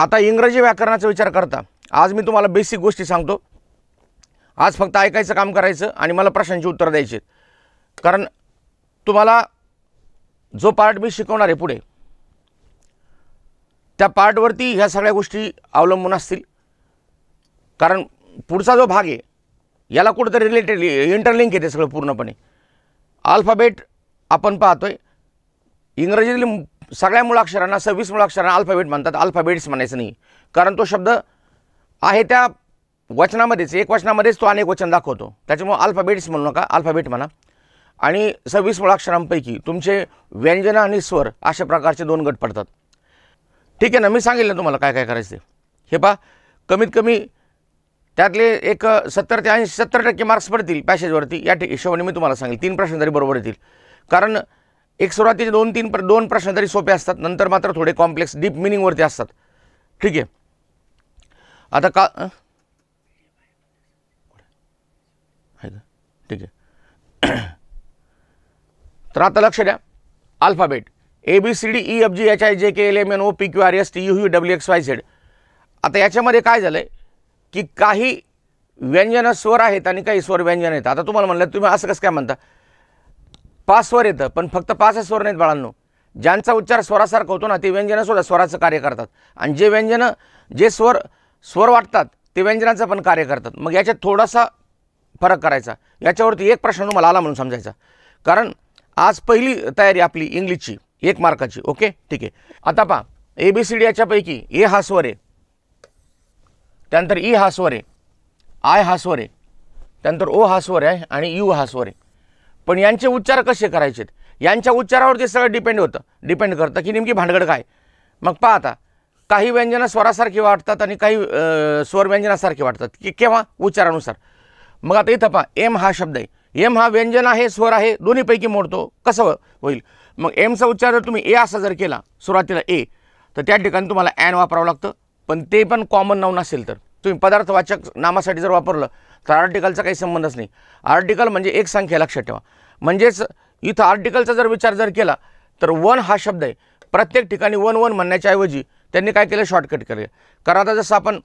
आता इंग्रजी व्याकरणाचा विचार करता आज मी तुम्हाला बेसिक गोष्टी सांगतो आज फक्त ऐकायचं काम करायचं आणि मला प्रश्नांची उत्तरं द्यायची कारण तुम्हाला जो पार्ट मी शिकवणार आहे पुढे त्या पार्टवरती ह्या सगळ्या गोष्टी अवलंबून असतील कारण पुढचा जो भाग आहे याला कुठंतरी रिलेटेड इंटरलिंक येते सगळं पूर्णपणे अल्फाबेट आपण पाहतोय इंग्रजीतील सगळ्या मुळाक्षरांना सव्वीस मुळाक्षरांना अल्फाबेट म्हणतात अल्फाबेट्स म्हणायचं नाही कारण तो शब्द आहे त्या वचनामध्येच एक वचनामध्येच तो अनेक वचन दाखवतो त्याच्यामुळं अल्फाबेट्स म्हणू नका अल्फाबेट म्हणा आणि सव्वीस मुळाक्षरांपैकी तुमचे व्यंजन आणि स्वर अशा प्रकारचे दोन गट पडतात ठीक आहे ना मी सांगितलं तुम्हाला काय काय करायचं हे पहा कमीत कमी त्यातले एक सत्तर ते ऐंशी सत्तर टक्के मार्क्स पडतील पॅसेजवरती या ठिक हिशोबाने मी तुम्हाला सांगेल तीन प्रश्न तरी बरोबर येतील कारण एक सुरुवातीचे दोन तीन प्र दोन प्रश्न तरी सोपे असतात नंतर मात्र थोडे कॉम्प्लेक्स डीप मिनिंगवरती असतात ठीक आहे आता का ठीक आहे तर आता लक्ष द्या alphabet A B C D E F G H I J K L M N O P Q R S T U U W X Y Z आता याच्यामध्ये काय झालं आहे की काही व्यंजन स्वर आहेत आणि काही स्वर व्यंजन आहेत आता तुम्हाला म्हणलं तुम्ही असं कसं काय म्हणता पाच स्वर येतं पण फक्त पाचच स्वर नाहीत बाळांनो ज्यांचा उच्चार स्वरासारखा होतो ना ते व्यंजनंसुद्धा स्वराचं कार्य करतात आणि जे व्यंजनं जे स्वर स्वर वाटतात ते व्यंजनाचं पण कार्य करतात मग याच्यात थोडासा फरक करायचा याच्यावरती एक प्रश्न मला आला म्हणून समजायचा कारण आज पहिली तयारी आपली इंग्लिशची एक मार्काची ओके ठीक आहे आता पहा ए बी सी डी याच्यापैकी ए हा स्वर आहे त्यानंतर ई e हा स्वर आहे आय हा स्वर आहे त्यानंतर ओ हा स्वर आहे आणि यू हा स्वर आहे पण यांचे उच्चार कसे करायचे यांच्या उच्चारावरती सगळं डिपेंड होतं डिपेंड करतं की नेमकी भांडगड काय मग पहा आता काही व्यंजनं स्वरासारखी वाटतात आणि काही स्वर व्यंजनासारखी वाटतात की केव्हा उच्चारानुसार मग आता इथं पहा एम हा शब्द आहे एम हा व्यंजन आहे स्वर आहे दोन्हीपैकी मोडतो कसं होईल मग एमचा उच्चार जर तुम्ही ए असा जर केला सुरुवातीला ए तर त्या ठिकाणी तुम्हाला ॲन वापरावं लागतं पण ते पण कॉमन नाव नसेल तर तुम्ही पदार्थवाचक नामासाठी जर वापरलं तर आर्टिकलचा काही संबंधच नाही आर्टिकल म्हणजे एक संख्या लक्षात ठेवा म्हणजेच इथं आर्टिकलचा जर विचार जर केला तर वन हा शब्द आहे प्रत्येक ठिकाणी वन वन म्हणण्याच्याऐवजी त्यांनी काय केलं शॉर्टकट केले कारण आता जसं आपण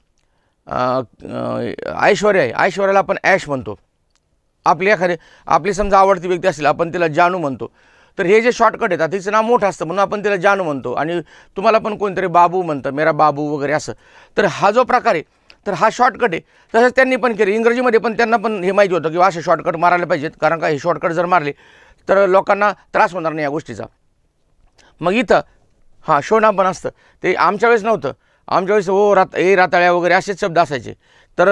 ऐश्वर्य आहे ऐश्वर्याला आपण ॲश म्हणतो आपली एखादी आपली समजा आवडती व्यक्ती असेल आपण तिला जानू म्हणतो तर हे जे शॉर्टकट येतात तिचं नाव मोठं असतं म्हणून आपण तिला जानू म्हणतो आणि तुम्हाला पण कोणतरी बाबू म्हणतं मेरा बाबू वगैरे असं तर हा जो प्रकार आहे तर हा शॉर्टकट आहे तसंच त्यांनी पण केलं इंग्रजीमध्ये पण त्यांना पण हे माहिती होतं की असे शॉर्टकट मारायला पाहिजेत कारण का हे शॉर्टकट जर मारले तर लोकांना त्रास होणार नाही या गोष्टीचा मग इथं हां शोना पण असतं ते आमच्या वेळेस नव्हतं आमच्या वेळेस ओ हो, रात ए राताळ्या वगैरे असेच शब्द असायचे तर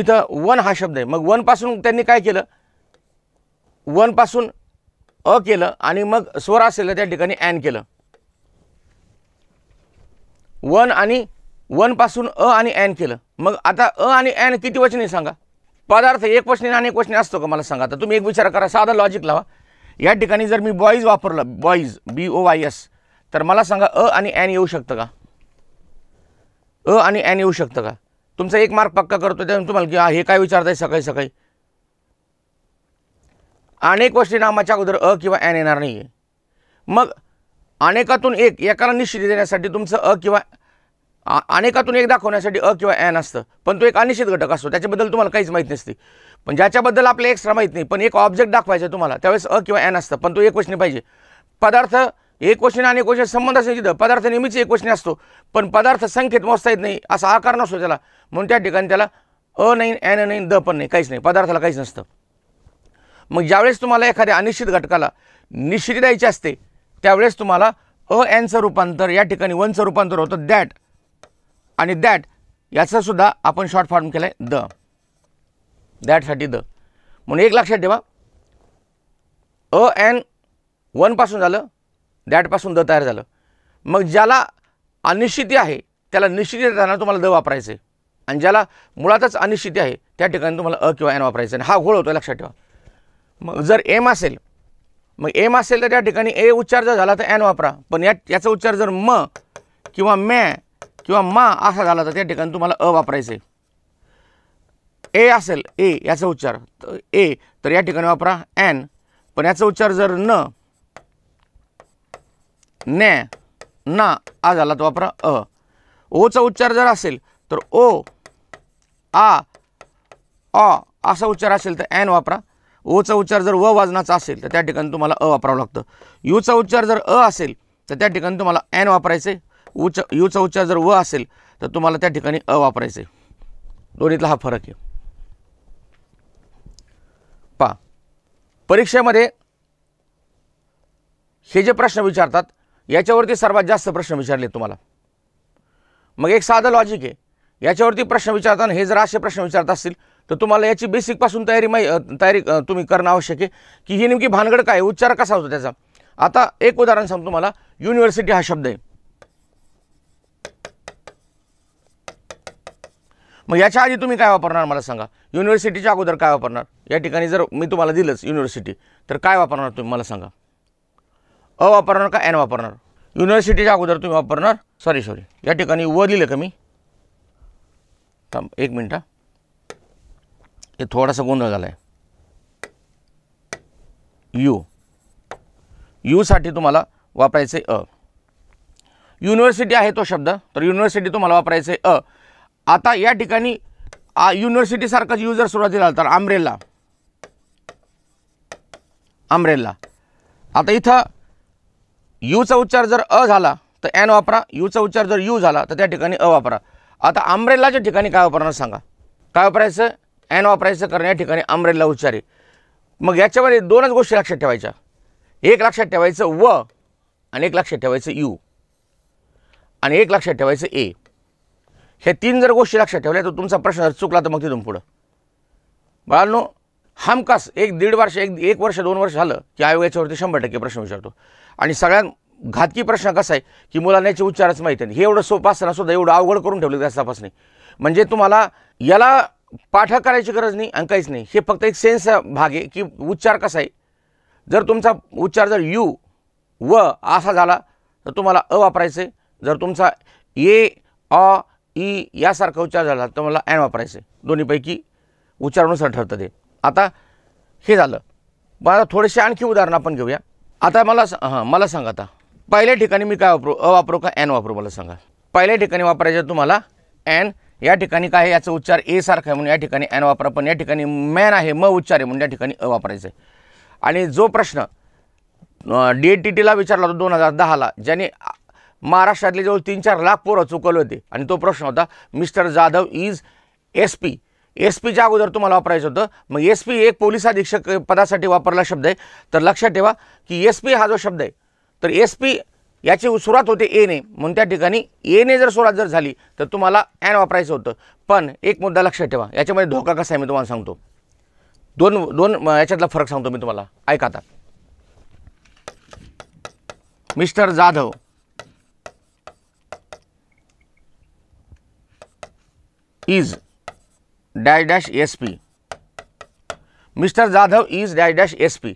इथं वन हा शब्द आहे मग वनपासून त्यांनी काय केलं वनपासून अ केलं आणि मग स्वर असेल त्या ठिकाणी ॲन केलं वन आणि वनपासून अ आणि ॲन केलं मग आता अ आणि ॲन किती वचने सांगा पदार्थ एक वचने आणि एक वचने असतो का मला सांगा आता तुम्ही एक विचार करा साधा लॉजिक लावा या ठिकाणी जर मी बॉईज वापरलं boys B O Y S तर मला सांगा अ आणि ॲन येऊ शकतं का अ आणि ॲन येऊ शकतं का तुमचा एक मार्क पक्का करतो त्यामुळे तुम्हाला की हे काय आहे सकाळी सकाळी अनेक वचने नामाच्या अगोदर अ किंवा ॲन येणार नाही आहे मग अनेकातून एक एकाला निश्चिती देण्यासाठी तुमचं अ किंवा अनेकातून एक दाखवण्यासाठी अ किंवा ॲन असतं पण तो एक अनिश्चित घटक असतो त्याच्याबद्दल तुम्हाला काहीच माहीत नसते पण ज्याच्याबद्दल आपल्याला एक्स्ट्रा माहीत नाही पण एक ऑब्जेक्ट दाखवायचा तुम्हाला त्यावेळेस अ किंवा ॲन असतं पण तो एक क्वेश्चन पाहिजे पदार्थ एक क्वेश्चन आणि क्वेश्चन संबंध असेल तिथं पदार्थ नेहमीच एक क्वेश्चन असतो पण पदार्थ संख्येत मोजता येत नाही असा आकार नसतो त्याला म्हणून त्या ठिकाणी त्याला अ नाही ॲन नाही द पण नाही काहीच नाही पदार्थाला काहीच नसतं मग ज्यावेळेस तुम्हाला एखाद्या अनिश्चित घटकाला निश्चित द्यायची असते त्यावेळेस तुम्हाला अ ॲनचं रूपांतर या ठिकाणी वनचं रूपांतर होतं दॅट आणि दॅट याचंसुद्धा आपण शॉर्ट फॉर्म केलं आहे द दॅटसाठी द म्हणून एक लक्षात ठेवा अ अँड वनपासून झालं दॅटपासून द तयार झालं मग ज्याला अनिश्चिती आहे त्याला निश्चिती देताना तुम्हाला द वापरायचं आहे आणि ज्याला मुळातच अनिश्चिती आहे त्या ठिकाणी तुम्हाला अ किंवा एन वापरायचं आणि हा घोळ होतो लक्षात ठेवा मग जर एम असेल मग एम असेल तर त्या ठिकाणी ए उच्चार जर झाला तर एन वापरा पण या याचा उच्चार जर म किंवा मॅ किंवा मा असा झाला तर त्या ठिकाणी तुम्हाला अ वापरायचं आहे ए असेल ए याचा उच्चार ए तर या ठिकाणी वापरा ॲन पण याचा उच्चार जर न ने ना आ झाला तर वापरा अ ओचा उच्चार जर असेल तर ओ आ अ असा उच्चार असेल तर ॲन वापरा ओचा उच्चार जर व वाजनाचा असेल तर त्या ठिकाणी तुम्हाला अ वापरावं लागतं यूचा उच्चार जर अ असेल तर त्या ठिकाणी तुम्हाला ॲन वापरायचे उच यूचा उच्चार जर व असेल तर तुम्हाला त्या ठिकाणी अ वापरायचं आहे दोन्हीतला हा फरक आहे पा परीक्षेमध्ये हे जे प्रश्न विचारतात याच्यावरती सर्वात जास्त प्रश्न विचारले तुम्हाला मग एक साधं लॉजिक आहे याच्यावरती प्रश्न विचारताना हे जर असे प्रश्न विचारत असतील तर तुम्हाला याची बेसिकपासून तयारी माही तयारी तुम्ही करणं आवश्यक आहे की ही नेमकी भानगड काय उच्चार कसा होतो त्याचा आता एक उदाहरण सांगतो तुम्हाला युनिव्हर्सिटी हा शब्द आहे मग याच्या आधी तुम्ही काय वापरणार मला सांगा युनिव्हर्सिटीच्या अगोदर काय वापरणार या ठिकाणी जर मी तुम्हाला दिलंच युनिव्हर्सिटी तर काय वापरणार तुम्ही मला सांगा अ वापरणार का एन वापरणार युनिव्हर्सिटीच्या अगोदर तुम्ही वापरणार सॉरी सॉरी या ठिकाणी व लिहिलं का मी थांब एक मिनटा हे थोडासा गोंधळ झाला आहे यू यूसाठी तुम्हाला वापरायचे अ युनिव्हर्सिटी आहे तो शब्द तर युनिव्हर्सिटी तुम्हाला वापरायचे अ आता या ठिकाणी युनिव्हर्सिटीसारखाच युजर झाला तर आमरेला आमरेला आता इथं यूचा उच्चार जर अ झाला तर एन वापरा यूचा उच्चार जर यू झाला तर त्या ठिकाणी अ वापरा आता आंब्रेलाच्या ठिकाणी काय वापरणार सांगा काय वापरायचं एन वापरायचं कारण या ठिकाणी आमरेला उच्चारे मग याच्यामध्ये दोनच गोष्टी लक्षात ठेवायच्या एक लक्षात ठेवायचं व आणि एक लक्षात ठेवायचं यू आणि एक लक्षात ठेवायचं ए हे तीन जर गोष्टी लक्षात ठेवल्या तर तुमचा प्रश्न चुकला तर मग तिथून पुढं बाळांनो हमखास एक दीड वर्ष एक एक वर्ष दोन वर्ष झालं की आयोग याच्यावरती शंभर टक्के प्रश्न विचारतो आणि सगळ्यात घातकी प्रश्न कसा आहे की मुलांना याचे उच्चारच माहीत नाही हे एवढं सोपं असताना सुद्धा एवढं अवघड करून ठेवलं त्याच तपासणी म्हणजे तुम्हाला याला पाठ करायची गरज नाही आणि काहीच नाही हे फक्त एक सेन्स भाग आहे की उच्चार कसा आहे जर तुमचा उच्चार जर यू व असा झाला तर तुम्हाला अ वापरायचं आहे जर तुमचा ए अ ई यासारखा उच्चार झाला तर मला ॲन वापरायचं आहे दोन्हीपैकी उच्चारानुसार ठरतं ते आता हे झालं मग आता थोडेसे आणखी उदाहरणं आपण घेऊया आता मला हां मला सांगा आता पहिल्या ठिकाणी मी काय वापरू अ वापरू का ॲन वापरू मला सांगा पहिल्या ठिकाणी वापरायचं तुम्हाला ॲन या ठिकाणी काय याचा उच्चार ए सारखा आहे म्हणून या ठिकाणी ॲन वापरा पण या ठिकाणी मॅन आहे म उच्चार आहे म्हणून या ठिकाणी अ वापरायचं आहे आणि जो प्रश्न डी ए टी टीला विचारला होता दोन हजार दहाला ज्याने महाराष्ट्रातले जवळ तीन चार लाख पोरं चुकवले होते आणि तो प्रश्न होता mister Jadhav is S P S पीच्या अगोदर तुम्हाला वापरायचं होतं मग एस पी एक पोलीस अधीक्षक पदासाठी वापरला शब्द आहे तर लक्षात ठेवा की एस पी हा जो शब्द आहे तर एस पी याची सुरुवात होते एने म्हणून त्या ठिकाणी ए ने जर सुरुवात जर झाली तर तुम्हाला ॲन वापरायचं होतं पण एक मुद्दा लक्षात ठेवा याच्यामध्ये धोका कसा आहे मी तुम्हाला सांगतो दोन दोन याच्यातला फरक सांगतो मी तुम्हाला ऐका आता mister Jadhav is dash S P mister Jadhav is dash dash S P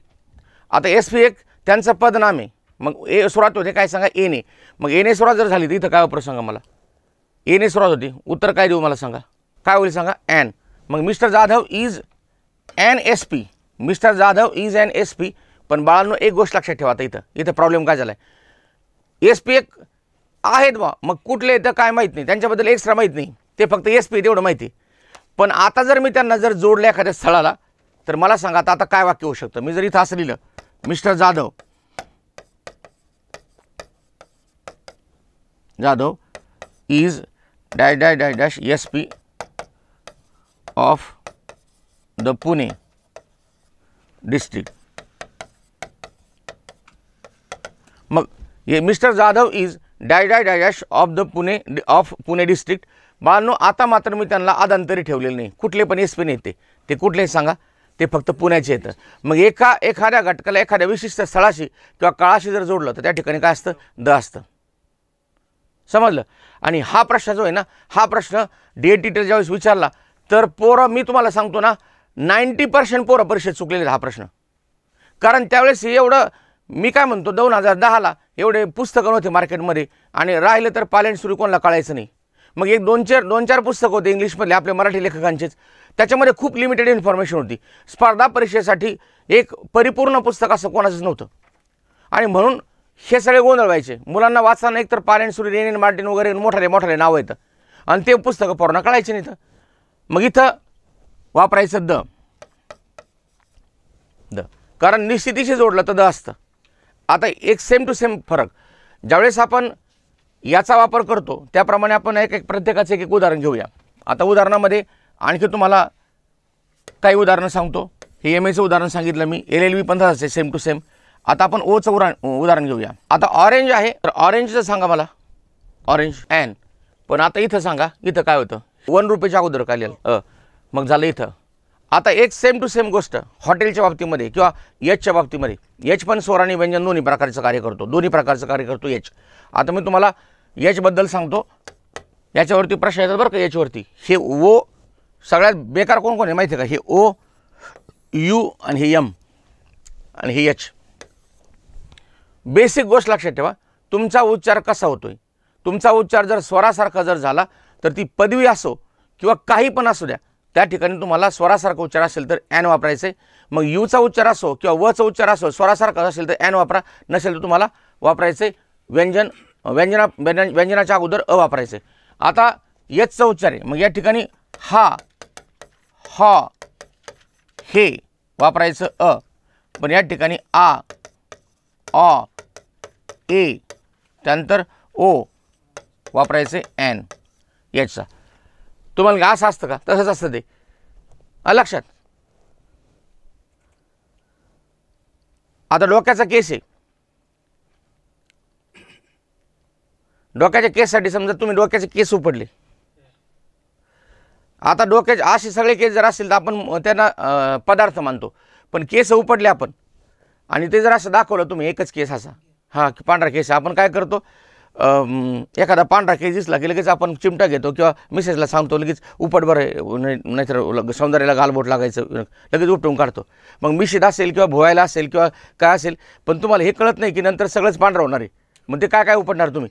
आता एस पी एक त्यांचं पद नाम आहे मग ए सुरुवात होते काय सांगा एने मग एने सुरुवात जर झाली तर इथं काय वापर सांगा मला एने सुरुवात होती उत्तर काय देऊ मला सांगा काय होईल सांगा एन मग mister Jadhav is an S P mister Jadhav is an S P पण बाळांनो एक गोष्ट लक्षात ठेवा आता इथं इथं प्रॉब्लेम काय झाला आहे एस पी एक आहेत बा मग कुठले इथं काय माहीत नाही त्यांच्याबद्दल एक्स्ट्रा माहीत नाही ते फक्त एस पी तेवढं माहिती पण आता जर मी त्यांना जर जोडलं एखाद्या स्थळाला तर मला सांगा आता काय वाक्य होऊ शकतं मी जर इथं असं लिहिलं mister Jadhav Jadhav is dash dash dash dash S P of the Pune district मग हे mister Jadhav is dash dash dash of the Pune of Pune district बाळांनो आता मात्र मी त्यांना आदांतरी ठेवलेलं नाही कुठले पण एस पी नेते ते कुठलेही सांगा ते फक्त पुण्याचे येतं मग एका एखाद्या घटकाला एखाद्या विशिष्ट स्थळाशी किंवा काळाशी जर जोडलं तर त्या ठिकाणी काय असतं द असतं समजलं आणि हा प्रश्न जो आहे ना हा प्रश्न डी एड टीटर ज्यावेळेस विचारला तर पोरं मी तुम्हाला सांगतो ना नाईंटी पर्सेंट पोरं परिषद चुकलेले हा प्रश्न कारण त्यावेळेस एवढं मी काय म्हणतो दोन हजार दहाला एवढे पुस्तकं नव्हते मार्केटमध्ये आणि राहिलं तर पालन सुरू कोणाला कळायचं नाही मग एक दोन चार दोन चार पुस्तकं होते इंग्लिशमधले आपल्या मराठी लेखकांचेच त्याच्यामध्ये खूप लिमिटेड इन्फॉर्मेशन होती स्पर्धा परीक्षेसाठी एक परिपूर्ण पुस्तक असं कोणाचंच नव्हतं आणि म्हणून हे सगळे गोंधळ व्हायचे मुलांना वाचताना एकतर पारेन सुरी रेनिन मार्टिन वगैरे मोठाले मोठाले नाव येतं आणि ते पुस्तकं पोरांना कळायचे नाही तर मग इथं वापरायचं द द कारण निश्चितीशी जोडलं तर द असतं आता एक सेम टू सेम फरक ज्यावेळेस आपण याचा वापर करतो त्याप्रमाणे आपण एक एक प्रत्येकाचं एक एक उदाहरण घेऊया आता उदाहरणामध्ये आणखी तुम्हाला काही उदाहरणं सांगतो हे एम एचं उदाहरण सांगितलं मी एल एल व्ही पंधरा असते सेम टू सेम आता आपण ओचं उदाहरण उदाहरण घेऊया आता ऑरेंज आहे तर ऑरेंजचं सांगा मला ऑरेंज ॲन पण आता इथं सांगा इथं काय होतं वन रुपयाच्या अगोदर काय लिहिलं मग झालं इथं आता एक सेम टू सेम गोष्ट हॉटेलच्या बाबतीमध्ये किंवा एचच्या बाबतीमध्ये एच पण स्वराणी व्यंजन दोन्ही प्रकारचं कार्य करतो दोन्ही प्रकारचं कार्य करतो एच आता मी तुम्हाला याच्याबद्दल सांगतो याच्यावरती प्रश्न येतात बरं का याच्यावरती हे ओ सगळ्यात बेकार कोण कोण आहे माहिती आहे का हे ओ यू आणि हे यम आणि हे यच बेसिक गोष्ट लक्षात ठेवा तुमचा उच्चार कसा होतो आहे तुमचा उच्चार जर स्वरासारखा जर झाला तर ती पदवी असो किंवा काही पण असू द्या त्या ठिकाणी तुम्हाला स्वरासारखा उच्चार असेल तर ॲन वापरायचं आहे मग यूचा उच्चार असो किंवा वचा उच्चार असो स्वरासारखा असेल तर ॲन वापरा नसेल तर तुम्हाला वापरायचं आहे व्यंजन व्यंजना व्यंजन व्यंजनाच्या अगोदर अ वापरायचं आता याचा उच्चार आहे मग या ठिकाणी हा हा हे वापरायचं अ पण या ठिकाणी आ अ ए त्यानंतर ओ वापरायचे एन याचा तुम्हाला असं असतं का तसंच असतं ते लक्षात आता डोक्याचा केस आहे डोक्याच्या केससाठी समजा तुम्ही डोक्याचे केस उपडले आता डोक्याचे असे सगळे केस जर असतील तर आपण त्यांना पदार्थ मानतो पण केस उपडले आपण आणि ते जर असं दाखवलं तुम्ही एकच केस असा हा पांढरा केस आपण काय करतो एखादा पांढरा केस दिसला की लगेच आपण चिमटा घेतो किंवा मिसेसला सांगतो लगेच उपट बरं नाहीतर सौंदर्याला गालबोट लागायचं लगेच उपटून काढतो मग मिशीत असेल किंवा भोवायला असेल किंवा काय असेल पण तुम्हाला हे कळत नाही की नंतर सगळंच पांढरं होणार आहे मग ते काय काय उपटणार तुम्ही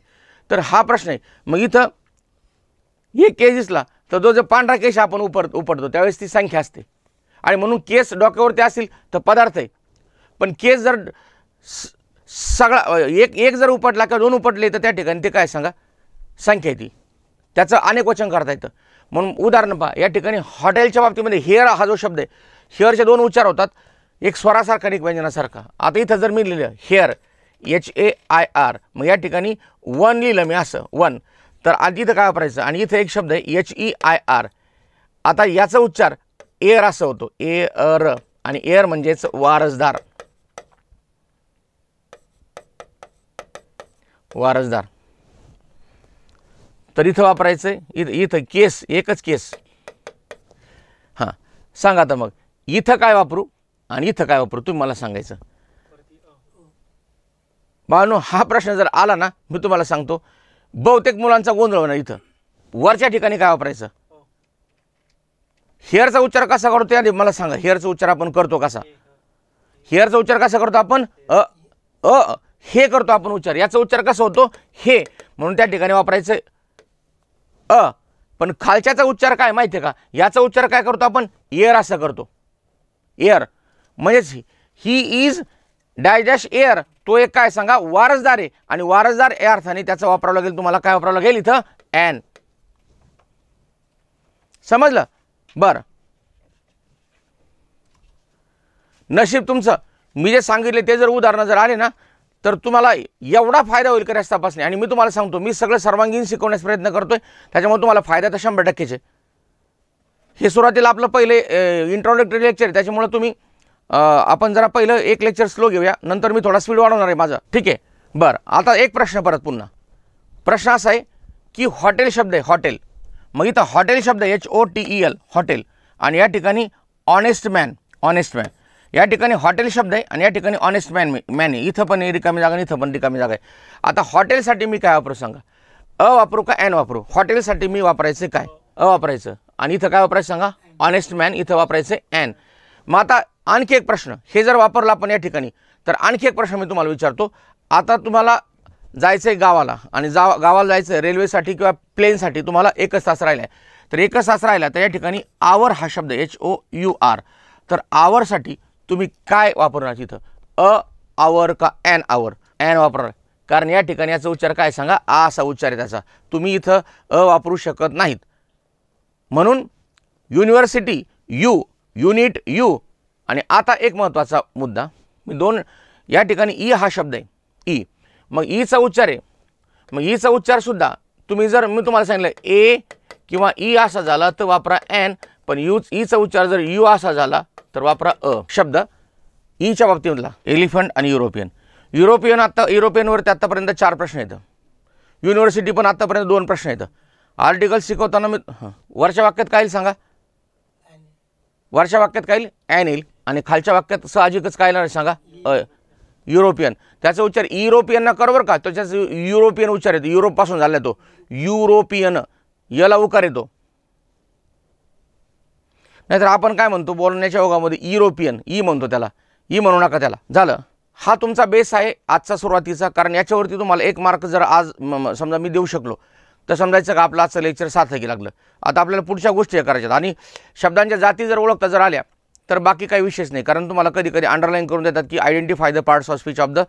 तर हा प्रश्न आहे मग इथं हे केस दिसला तर जो जो पांढरा केस आपण उपर उपडतो त्यावेळेस ती संख्या असते आणि म्हणून केस डोक्यावरती असेल तर पदार्थ आहे पण केस जर सगळा एक एक जर उपटला किंवा दोन उपटले तर त्या ठिकाणी ते काय सांगा संख्या ती त्याचं अनेक वचन करता येतं म्हणून उदाहरण पहा या ठिकाणी हॉटेलच्या बाबतीमध्ये हेअर हा जो शब्द आहे हेअरचे दोन उच्चार होतात एक स्वरासारखा आणि एक व्यंजनासारखा आता इथं जर मी लिहिलं hair H A I R मग या ठिकाणी वन लिहिलं मी असं वन तर आधी इथं काय वापरायचं आणि इथं एक शब्द आहे एच ई आय आर आता याचा उच्चार एअर असं होतो ए अर आणि एअर म्हणजेच वारसदार वारसदार तर इथं वापरायचं इथं इथं केस एकच केस हां सांगा आता मग इथं काय वापरू आणि इथं काय वापरू तुम्ही मला सांगायचं बाळानो हा प्रश्न जर आला ना मी तुम्हाला सांगतो बहुतेक मुलांचा गोंधळ होणार इथं वरच्या ठिकाणी काय वापरायचं हेअरचा उच्चार कसा करतो यादी मला सांगा हेअरचा उच्चार आपण करतो कसा हेअरचा उच्चार कसा करतो आपण अ अ हे करतो आपण उच्चार याचा उच्चार कसा होतो हे म्हणून त्या ठिकाणी वापरायचं अ पण खालच्याचा उच्चार काय माहिती आहे का याचा उच्चार काय करतो आपण एअर असा करतो एअर म्हणजेच ही इज डॅश एअर तो एक काय सांगा वारसदार आहे आणि वारसदार या अर्थाने त्याचा वापरावं लागेल तुम्हाला काय वापरावं लागेल इथं एन समजलं बरं नशीब तुमचं मी जे सांगितले ते जर उदाहरणं जर आले ना तर तुम्हाला एवढा फायदा होईल करायच तपासणी आणि मी तुम्हाला सांगतो मी सगळं सर्वांगीण शिकवण्याचा प्रयत्न करतोय त्याच्यामुळे तुम्हाला फायदा तर शंभर टक्केचे हे सुरुवातीला आपलं पहिले इंट्रोडक्टरी लेक्चर आहे त्याच्यामुळे तुम्ही आपण जरा पहिलं एक लेक्चर स्लो घेऊया नंतर मी थोडा स्पीड वाढवणार आहे माझा ठीक आहे बरं आता एक प्रश्न परत पुन्हा प्रश्न असा आहे की हॉटेल शब्द आहे हॉटेल मग इथं हॉटेल शब्द H O T E L hotel आणि या ठिकाणी ऑनेस्ट मॅन ऑनेस्ट मॅन या ठिकाणी हॉटेल शब्द आहे आणि या ठिकाणी ऑनेस्ट मॅन मॅन आहे इथं पण रिकामी जागा इथं पण रिकामी जागा आहे आता हॉटेलसाठी मी काय वापरू सांगा अ वापरू का ॲन वापरू हॉटेलसाठी मी वापरायचं काय अ वापरायचं आणि इथं काय वापरायचं सांगा ऑनेस्ट मॅन इथं वापरायचं ॲन मग आता आणखी एक प्रश्न हे जर वापरला आपण या ठिकाणी तर आणखी एक प्रश्न मी तुम्हाला विचारतो आता तुम्हाला जायचं आहे गावाला आणि जा गावाला जायचं आहे रेल्वेसाठी किंवा प्लेनसाठी तुम्हाला एकच तास राहिला आहे तर एकच तास राहिला तर या ठिकाणी आवर हा शब्द एच ओ यू आर तर आवरसाठी तुम्ही काय वापरणार तिथं अ आवर का ॲन आवर ॲन वापरणार कारण या ठिकाणी याचा उच्चार काय सांगा आ असा उच्चार आहे त्याचा तुम्ही इथं अ वापरू शकत नाहीत म्हणून युनिव्हर्सिटी यू युनिट यू आणि आता एक महत्त्वाचा मुद्दा मी दोन या ठिकाणी ई हा शब्द आहे ई मग ईचा उच्चार आहे मग ईचा उच्चारसुद्धा तुम्ही जर मी तुम्हाला सांगितलं ए किंवा ई असा झाला तर वापरा एन पण यू ईचा उच्चार जर यू असा झाला तर वापरा अ शब्द ईच्या बाबतीमधला एलिफंट आणि युरोपियन युरोपियन आत्ता युरोपियनवरती आत्तापर्यंत चार प्रश्न येतं युनिव्हर्सिटी पण आत्तापर्यंत दोन प्रश्न येतं आर्टिकल शिकवताना मी हां वरच्या वाक्यात काय येईल सांगा वरच्या वाक्यात काय येईल ॲन येईल आणि खालच्या वाक्यात साहजिकच काय येणार सांगा युरोपियन त्याचा उच्चार युरोपियन कर बरं का त्याच्याच युरोपियन उच्चार येतो युरोपपासून झाला तो युरोपियन याला उकार येतो नाहीतर आपण काय म्हणतो बोलण्याच्या ओघामध्ये युरोपियन ई म्हणतो त्याला ई म्हणू नका त्याला झालं हा तुमचा बेस आहे आजचा सुरुवातीचा कारण याच्यावरती तुम्हाला एक मार्क जर आज समजा मी देऊ शकलो तर समजायचं का आपलं आजचं लेक्चर सार्थकी लागलं आता आपल्याला पुढच्या गोष्टी करायच्या आणि शब्दांच्या जाती जर ओळखता जर आल्या तर बाकी काही विशेष नाही कारण तुम्हाला कधी कधी अंडरलाईन करून देतात की identify the parts of speech of the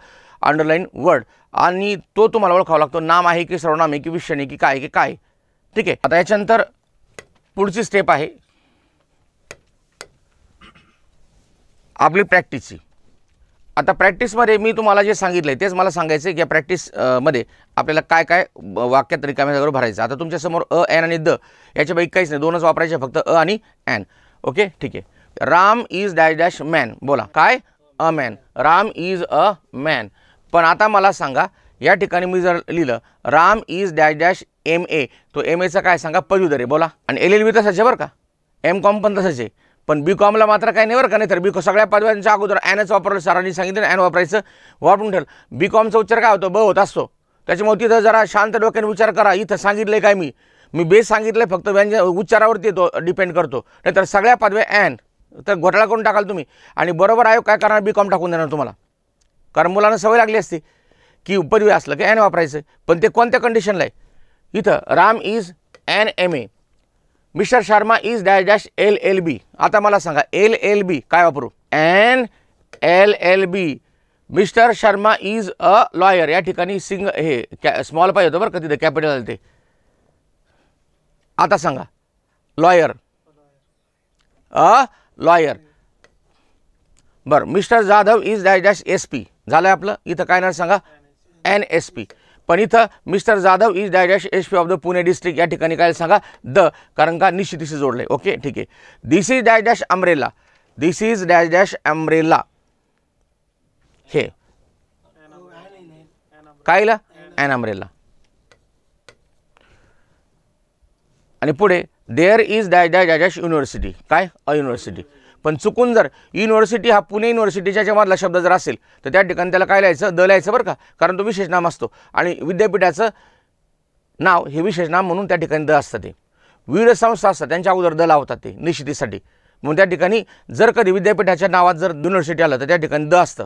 underline word आणि तो तुम्हाला ओळखावा लागतो नाम आहे की सर्वनाम आहे की विषय नाही की काय की काय ठीक आहे आता याच्यानंतर पुढची स्टेप आहे आपली प्रॅक्टिसची आता प्रॅक्टिसमध्ये मी तुम्हाला जे सांगितलं आहे तेच मला सांगायचं आहे की या प्रॅक्टिसमध्ये आपल्याला काय काय वाक्यात रिकाम्याबरोबर भरायचं आता तुमच्यासमोर अ ॲन आणि द याच्यापैकी काहीच नाही दोनच वापरायचे फक्त अ आणि ॲन ओके ठीक आहे Ram is dash dash man बोला काय a man Ram is a man पण आता मला सांगा या ठिकाणी मी जर लिहिलं Ram is dash dash M A तो एम एचा काय सांगा दरे बोला आणि एल एल बी तसंच आहे बरं का एम कॉम पण तसंच आहे पण बी कॉमला मात्र काय नाही बरं का नाही तर बी कॉम सगळ्या पदव्यांच्या अगोदर ॲनच वापरलं सरांनी सांगितलं ॲन वापरायचं वापरून ठेवलं बी कॉमचा उच्चार काय होतो ब होत असतो त्याच्यामुळे तिथं जरा शांत डोक्याने विचार करा इथं सांगितलं काय मी मी बेस सांगितलं फक्त व्यंजन उच्चारावरती तो डिपेंड करतो नाहीतर सगळ्या पदव्या ॲन तर घोटाळा करून टाकाल तुम्ही आणि बरोबर आयोग काय करणार बी कॉम टाकून देणार तुम्हाला कारण मुलांना सवय लागली असते की पदवी असलं की ॲन वापरायचं पण ते कोणत्या कंडिशनला आहे इथं Ram is an M A mister Sharma is dash dash L L B आता मला सांगा एल एल बी काय वापरू an L L B mister Sharma is a lawyer या ठिकाणी सिंग हे कॅ स्मॉल पाहिजे होतं बरं का तिथं कॅपिटल ते आता सांगा लॉयर अ लॉयर बर mister Jadhav is dash dash S P झालंय आपलं इथं काय नाही सांगा एन एस पी पण इथं mister Jadhav is dash dash S P of the Pune district या ठिकाणी काय सांगा द कारण का निश्चितीशी जोडलं ओके ठीक आहे this is dash dash this is dash dash umbrella हे कायला एन अमरेला आणि पुढे there is dash dash dash university काय अ युनिव्हर्सिटी पण चुकून जर युनिव्हर्सिटी हा पुणे युनिव्हर्सिटीच्या मधला शब्द जर असेल तर त्या ठिकाणी त्याला काय लिहायचं द लिहायचं बरं का कारण तो विशेष नाम असतो आणि विद्यापीठाचं नाव हे विशेष नाम म्हणून त्या ठिकाणी द असतं ते विविध संस्था असतात त्यांच्या अगोदर द लावतात ते निश्चितीसाठी मग त्या ठिकाणी जर कधी विद्यापीठाच्या नावात जर युनिव्हर्सिटी आलं तर त्या ठिकाणी द असतं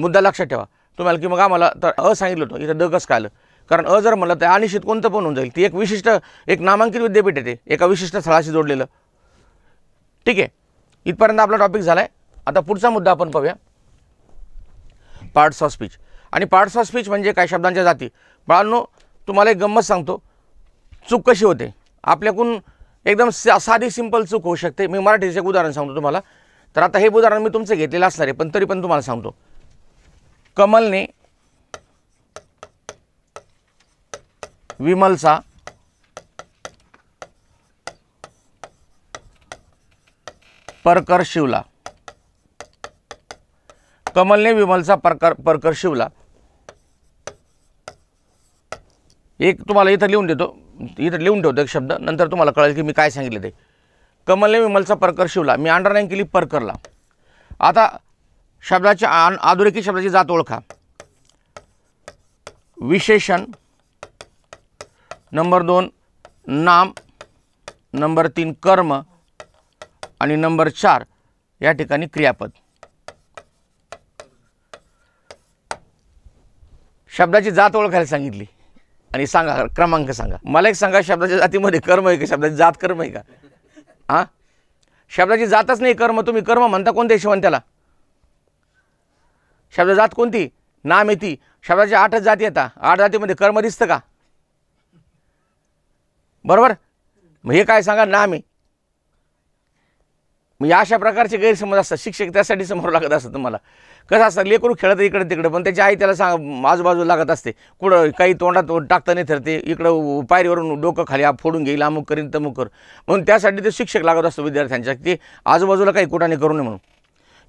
मुद्दा लक्षात ठेवा तुम्हाला की मग आम्हाला तर अ सांगितलं होतं इथं द कसं काय आलं कारण अ जर म्हणलं तर अनिश्चित कोणतं पण होऊन जाईल ती एक विशिष्ट एक नामांकित विद्यापीठ येते एका विशिष्ट स्थळाशी जोडलेलं ठीक आहे इथपर्यंत आपला टॉपिक झाला आहे आता पुढचा मुद्दा आपण पाहूया पार्ट्स ऑफ स्पीच आणि पार्ट्स ऑफ स्पीच म्हणजे काय शब्दांच्या जाती बाळांनो तुम्हाला एक गंमत सांगतो चूक कशी होते आपल्याकडून एकदम साधी सिंपल चूक होऊ शकते मी मराठीचं एक उदाहरण सांगतो तुम्हाला तर आता हे उदाहरण मी तुमचं घेतलेलं असणार आहे पण तरी पण तुम्हाला सांगतो कमलने विमलचा परकर शिवला कमलने विमलचा परकर परकर शिवला एक तुम्हाला इथं लिहून देतो इथं लिहून ठेवतो एक शब्द नंतर तुम्हाला कळेल की मी काय सांगितले ते कमलने विमलचा परकर शिवला मी अंडरलाईन केली परकरला आता शब्दाच्या आधुरेखी शब्दाची जात ओळखा विशेषण नंबर दोन नाम नंबर तीन कर्म आणि नंबर चार या ठिकाणी क्रियापद शब्दाची जात ओळखायला सांगितली आणि सांगा क्रमांक सांगा मला एक सांगा शब्दाच्या जातीमध्ये कर्म आहे का शब्दाची जात कर्म आहे का हा शब्दाची जातच नाही कर्म तुम्ही कर्म म्हणता कोणत्या शिवण त्याला शब्द जात कोणती नाम येते शब्दाची आठच जाती येतात आठ जातीमध्ये कर्म दिसतं का बरोबर मग हे काय सांगा नाम आहे मग अशा प्रकारचे गैरसमज असतात शिक्षक त्यासाठी समोर लागत असतात तुम्हाला कसं असतं लेकरू खेळत इकडे तिकडे पण त्याची आई त्याला सांग आजूबाजू लागत असते कुठं काही तोंडात टाकता नाही ठरते इकडं पायरीवरून डोकं खाली फोडून घेईल अमुक करीन मग कर म्हणून त्यासाठी ते शिक्षक लागत असतो विद्यार्थ्यांच्या ते आजूबाजूला काही कुठाने करू नये म्हणून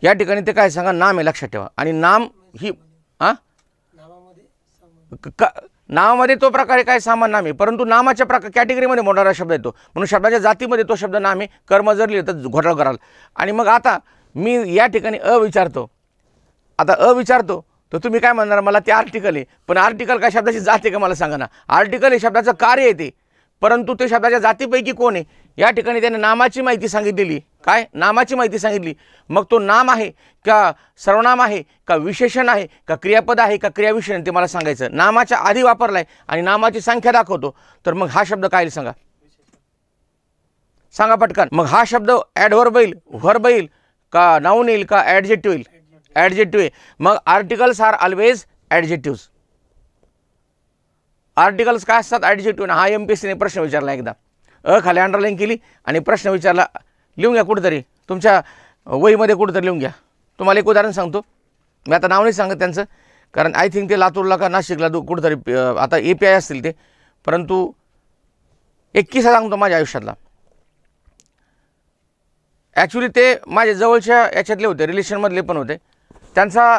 या ठिकाणी ते काय सांगा नाम आहे लक्षात ठेवा आणि नाम ही हां का नावामध्ये तो प्रकारे काय सामान नाम आहे परंतु नामाच्या प्रकार कॅटेगरीमध्ये मोडणारा शब्द येतो म्हणून शब्दाच्या जातीमध्ये तो शब्द नाम आहे कर्म जर लिहिलं तर घोटाळा कराल आणि मग आता मी या ठिकाणी अ विचारतो आता अ विचारतो तर तुम्ही काय म्हणणार मला ते आर्टिकल आहे पण आर्टिकल काय शब्दाची जाते का मला सांगा ना आर्टिकल हे शब्दाचं कार्य येते परंतु ते शब्दाच्या जातीपैकी कोण आहे या ठिकाणी त्याने नामाची माहिती सांगितलेली काय नामाची माहिती सांगितली मग तो नाम आहे का सर्वनाम आहे का विशेषण आहे का क्रियापद आहे का क्रियाविशेषण ते मला सांगायचं नामाच्या आधी वापरलाय आणि नामाची संख्या दाखवतो तर मग हा शब्द काय सांगा सांगा पटकन मग हा शब्द ॲडव्हर्ब येईल व्हर्ब येईल का नाऊन येईल का ॲडजेक्टिव्ह येईल ॲडजेक्टिव्ह आहे मग articles are always adjectives articles काय असतात ॲडजेक्टिव्ह हा एम पी एस सीने प्रश्न विचारला एकदा अ खाली अंडरलाईन केली आणि प्रश्न विचारला लिहून घ्या कुठेतरी तुमच्या वहीमध्ये कुठंतरी लिहून घ्या तुम्हाला एक उदाहरण सांगतो मी आता नाव नाही सांगत त्यांचं कारण आय थिंक ते लातूरला का नाशिकला तू कुठंतरी आता ए पी आय असतील ते परंतु एक किस्सा सांगतो माझ्या आयुष्यातला ॲक्च्युली ते माझ्या जवळच्या याच्यातले होते रिलेशनमधले पण होते त्यांचा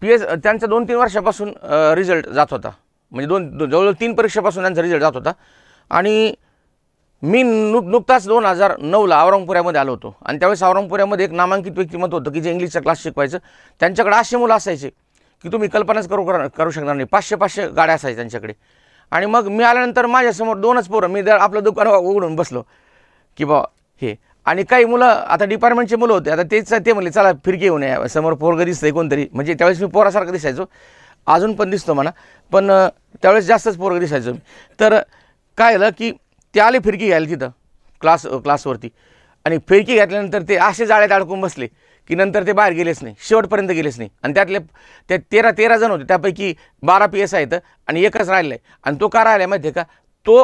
पी एस त्यांचा दोन तीन वर्षापासून रिझल्ट जात होता म्हणजे दोन जवळजवळ तीन परीक्षेपासून त्यांचा रिझल्ट जात होता आणि मी नु नुकताच दोन हजार नऊला औरंगपुऱ्यामध्ये आलो होतो आणि त्यावेळेस औरंगपुऱ्यामध्ये एक नामांकित मत होतं की जे इंग्लिशचा क्लास शिकवायचं त्यांच्याकडे असे मुलं असायचे की तुम्ही कल्पनाच करू करू शकणार नाही पाचशे पाचशे गाड्या असायच्या त्यांच्याकडे आणि मग मी आल्यानंतर माझ्यासमोर दोनच पोरं मी जर आपलं दुकान उघडून बसलो की बा हे आणि काही मुलं आता डिपार्टमेंटचे मुलं होते आता तेच ते म्हणले चला फिरकी येऊ नये समोर पोरगं दिसतंय कोणतरी म्हणजे त्यावेळेस मी पोरासारखं दिसायचो अजून पण दिसतो म्हणा पण त्यावेळेस जास्तच पोरग दिसायचो मी तर काय झालं की ते आले फिरकी घ्यायला तिथं क्लास क्लासवरती आणि फिरकी घेतल्यानंतर ते असे जाळ्यात अडकून बसले की नंतर ते बाहेर गेलेच नाही शेवटपर्यंत गेलेच नाही आणि त्यातले ते तेरा तेरा जण होते त्यापैकी बारा पी एस आहेत आणि एकच राहिलं आहे आणि तो का राहिला माहिती आहे का तो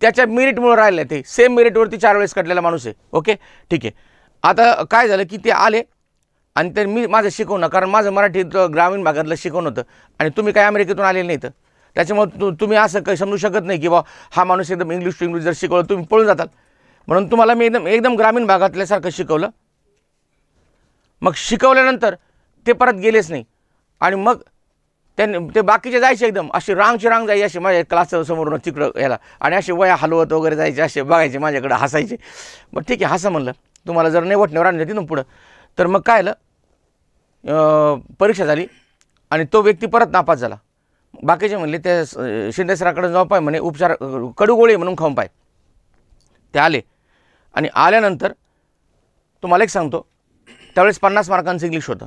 त्याच्या मिरिटमुळं राहिला आहे ते सेम मेरिटवरती चार वेळेस कटलेला माणूस आहे ओके ठीक आहे आता काय झालं की ते आले आणि ते मी माझं शिकवणं कारण माझं मराठीत ग्रामीण भागातलं शिकवण होतं आणि तुम्ही काय अमेरिकेतून आलेलं नाही तर त्याच्यामुळे तु तुम्ही असं काही समजू शकत नाही की बा हा माणूस एकदम इंग्लिश टू इंग्लिश जर शिकवलं तुम्ही पळून जातात म्हणून तुम्हाला मी एकदम एकदम ग्रामीण भागातल्यासारखं शिकवलं मग शिकवल्यानंतर ते परत गेलेच नाही आणि मग त्यांनी ते बाकीचे जायचे एकदम अशी रांगची रांग जायची असे माझ्या क्लास समोरून तिकडं याला आणि असे वया हलवत वगैरे जायचे असे बघायचे माझ्याकडे हसायचे मग ठीक आहे हसं म्हणलं तुम्हाला जर नाही वटण्यावर आणलं तिथून पुढं तर मग काय आलं परीक्षा झाली आणि तो व्यक्ती परत नापास झाला बाकीचे म्हणले ते शिंदे जाऊ पाय म्हणे उपचार कडू गोळी म्हणून खाऊन पाय ते आले आणि आल्यानंतर तुम्हाला एक सांगतो त्यावेळेस पन्नास मार्कांचं इंग्लिश होतं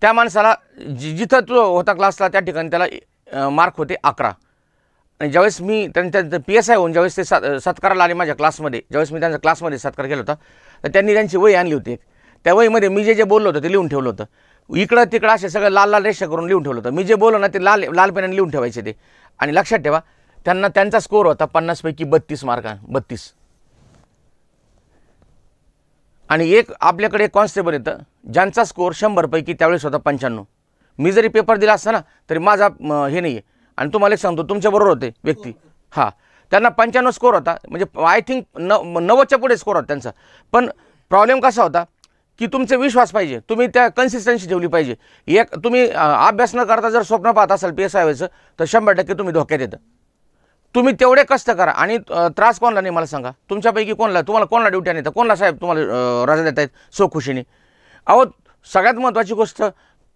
त्या माणसाला जि जिथं तो होता क्लासला त्या ठिकाणी त्याला मार्क होते अकरा आणि ज्यावेळेस मी त्यांच्या पी एस आय होऊन ज्यावेळेस ते सात सत्काराला आले माझ्या क्लासमध्ये ज्यावेळेस मी त्यांचा क्लासमध्ये सत्कार केला होता तर त्यांनी त्यांची वही आणली होती एक त्या वहीमध्ये मी जे जे बोललो होतं ते लिहून ठेवलं होतं इकडं तिकडं असे सगळं लाल लाल रेषा करून लिहून ठेवलं होतं मी जे बोलो ना ते लाल लाल पेनाने लिहून ठेवायचे ते आणि लक्षात ठेवा त्यांना त्यांचा स्कोअर होता पन्नासपैकी बत्तीस मार्का बत्तीस आणि एक आपल्याकडे कॉन्स्टेबल येतं ज्यांचा स्कोअर शंभरपैकी त्यावेळेस होता पंच्याण्णव मी जरी पेपर दिला असता ना तरी माझा हे नाही आहे आणि तुम्हाला एक सांगतो तुमच्याबरोबर होते व्यक्ती हां त्यांना पंच्याण्णव स्कोर होता म्हणजे आय थिंक न नव्वदच्या पुढे स्कोर होता त्यांचा पण प्रॉब्लेम कसा होता की तुमचे विश्वास पाहिजे तुम्ही त्या कन्सिस्टन्सी ठेवली पाहिजे एक तुम्ही अभ्यास न करता जर स्वप्न पाहत असाल पी एस आय तर शंभर टक्के तुम्ही धोक्यात येतं तुम्ही तेवढे कष्ट करा आणि त्रास कोणला नाही मला सांगा तुमच्यापैकी कोणला तुम्हाला कोणला ड्युट्या नाही कोणला साहेब तुम्हाला रजा देत आहेत सोखुशीने अहो सगळ्यात महत्त्वाची गोष्ट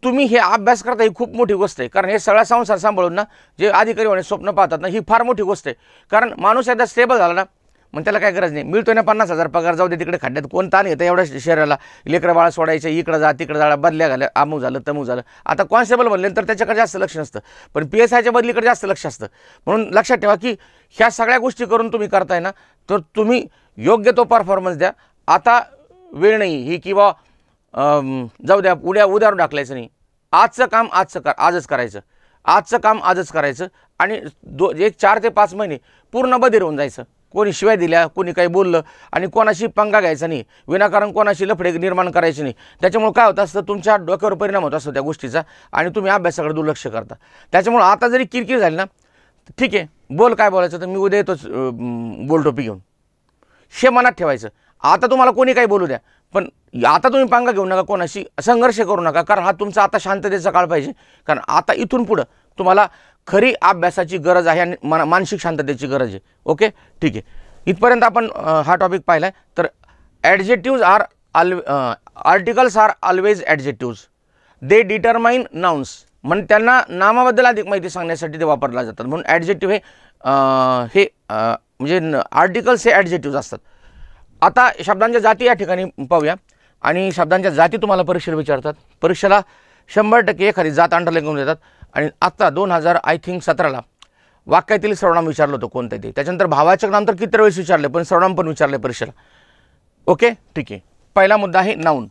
तुम्ही हे अभ्यास करता ही खूप मोठी गोष्ट आहे कारण हे सगळा संसार सांभाळून ना जे अधिकारी होणे स्वप्न पाहतात ना ही फार मोठी गोष्ट आहे कारण माणूस एकदा स्टेबल झाला ना मग त्याला काय गरज नाही मिळतो ना पन्नास हजार पगार जाऊ दे तिकडे खड्ड्यात कोण ताण येतं एवढ्या शहराला लेकरं बाळा सोडायचं इकडं जा तिकडं जा बदल्या घाल्या आमू झालं तमू झालं आता कॉन्स्टेबल बनले तर त्याच्याकडे जास्त लक्ष नसतं पण पी एस आयच्या बदलीकडे जास्त लक्ष असतं म्हणून लक्षात ठेवा की ह्या सगळ्या गोष्टी करून तुम्ही करताय ना तर तुम्ही योग्य तो परफॉर्मन्स द्या आता वेळ नाही ही किंवा जाऊ द्या उद्या उद्यावर टाकलायचं नाही आजचं काम आजचं कर आजच करायचं आजचं काम आजच करायचं आणि दो एक चार ते पाच महिने पूर्ण बधीर होऊन जायचं कोणी शिवाय दिल्या कोणी काही बोललं आणि कोणाशी पंगा घ्यायचा नाही विनाकारण कोणाशी लफडे निर्माण करायचे नाही त्याच्यामुळे काय होत असतं तुमच्या डोक्यावर परिणाम होत असतो त्या गोष्टीचा आणि तुम्ही अभ्यासाकडे दुर्लक्ष करता त्याच्यामुळं आता जरी किरकिर झाली ना ठीक आहे बोल काय बोलायचं तर मी उद्या येतोच बोल टोपी घेऊन हे मनात ठेवायचं आता तुम्हाला कोणी काही बोलू द्या पण आता तुम्ही पांगा घेऊ नका कोणाशी संघर्ष करू नका कारण हा तुमचा आता शांततेचा काळ पाहिजे कारण आता इथून पुढं तुम्हाला खरी अभ्यासाची गरज आहे आणि मानसिक शांततेची गरज आहे ओके ठीक आहे इथपर्यंत आपण हा टॉपिक पाहिला आहे तर adjectives are all articles are always adjectives they determine nouns म्हणजे त्यांना नामाबद्दल अधिक माहिती सांगण्यासाठी ते वापरला जातात म्हणून ॲडजेक्टिव्ह हे हे म्हणजे आर्टिकल्स हे ॲडजेक्टिव्ज असतात आता शब्दांच्या जाती या ठिकाणी पाहूया आणि शब्दांच्या जाती तुम्हाला परीक्षेला विचारतात परीक्षेला शंभर टक्के एखादी जात अंडरलाईन करून देतात आणि आत्ता दोन हजार आय थिंक सतराला वाक्यातील सर्वनाम विचारलं होतं कोणतं ते त्याच्यानंतर भावाच्या नंतर तर किती वेळेस विचारले पण सर्वनाम पण विचारले परीक्षेला ओके ठीक आहे पहिला मुद्दा आहे नाऊन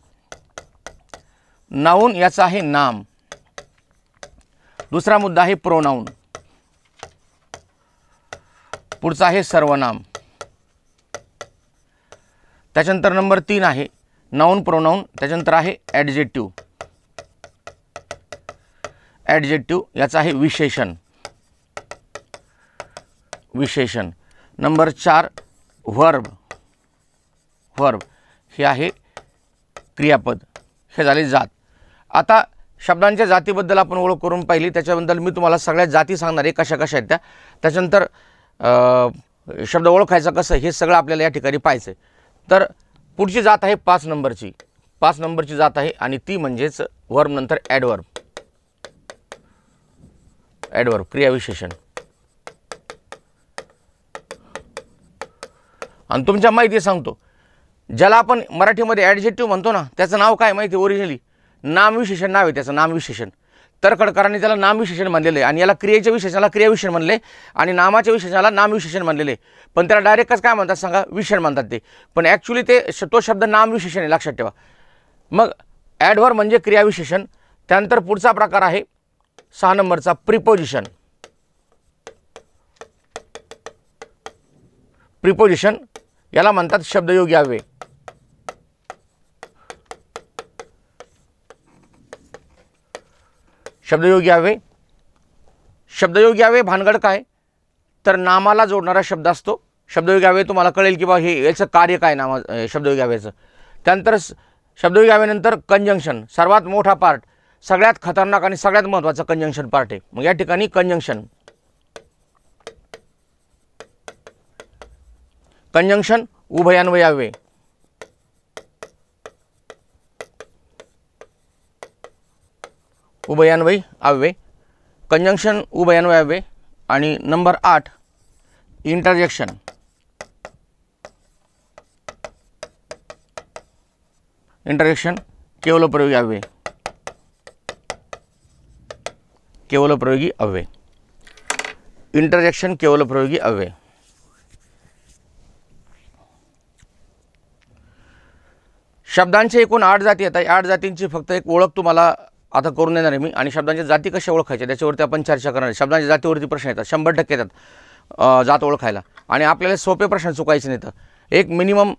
नाऊन याचा आहे नाम दुसरा मुद्दा आहे प्रोनाऊन पुढचा आहे सर्वनाम त्याच्यानंतर नंबर तीन आहे नाऊन प्रोनाऊन त्याच्यानंतर आहे ॲडजेक्टिव्ह ॲडजेक्टिव्ह याचं आहे विशेषण विशेषण नंबर चार वर्ब व्हर्ब हे आहे क्रियापद हे झाले जात आता शब्दांच्या जातीबद्दल आपण ओळख करून पाहिली त्याच्याबद्दल मी तुम्हाला सगळ्या जाती सांगणार आहे कशा कशा आहेत त्या त्याच्यानंतर शब्द ओळखायचा कसं हे सगळं आपल्याला या ठिकाणी पाहायचं आहे तर पुढची जात आहे पाच नंबरची पाच नंबरची जात आहे आणि ती म्हणजेच वर्ब नंतर ॲडवर्ब ॲडवर्ब क्रियाविशेषण आणि तुमच्या माहिती सांगतो ज्याला आपण मराठीमध्ये ॲडजेक्टिव्ह म्हणतो ना त्याचं नाव काय माहिती ओरिजिनली नामविशेषण नाव आहे त्याचं नामविशेषण कडकरांनी त्याला नामविशेषण म्हणलेलं आहे आणि याला क्रियेच्या विशेषणाला क्रियाविशेषण म्हणले आणि नामाच्या विशेषणाला नामविशेषण म्हणलेले पण त्याला डायरेक्टच काय म्हणतात सांगा विशेषण म्हणतात ते पण ॲक्च्युली ते तो शब्द नामविशेषण आहे लक्षात ठेवा मग ॲडवर म्हणजे क्रियाविशेषण त्यानंतर पुढचा प्रकार आहे सहा नंबरचा प्रिपोजिशन प्रिपोजिशन याला म्हणतात शब्दयोगी अव्यय शब्दयोगी अव्यय शब्दयोगी अव्यय भानगड काय तर नामाला जोडणारा शब्द असतो शब्दयोगी अव्यय तुम्हाला कळेल की बा हे याचं कार्य काय नामा शब्दयोगी अव्ययाचं त्यानंतर शब्दयोगी कंजंक्शन सर्वात मोठा पार्ट सगळ्यात खतरनाक आणि सगळ्यात महत्त्वाचं कंजंक्शन पार्ट आहे मग या ठिकाणी कंजंक्शन कंजंक्शन उभयान्वयावे उभयान्वयी आव्ये कंजंक्शन उभयान्वयावे आणि नंबर आठ इंटरजेक्शन इंटरजेक्शन केवलप्रयोगी यावे केवलप्रयोगी अव्यय इंटरजेक्शन प्रयोगी अव्यय शब्दांचे एकूण आठ जाती आहेत आठ जातींची फक्त एक ओळख तुम्हाला आता करून देणार आहे मी आणि शब्दांच्या जाती कशा ओळखायच्या त्याच्यावरती आपण चर्चा करणार आहे शब्दांच्या जातीवरती प्रश्न येतात शंभर टक्के येतात जात ओळखायला आणि आपल्याला सोपे प्रश्न चुकायचे नाहीत एक मिनिमम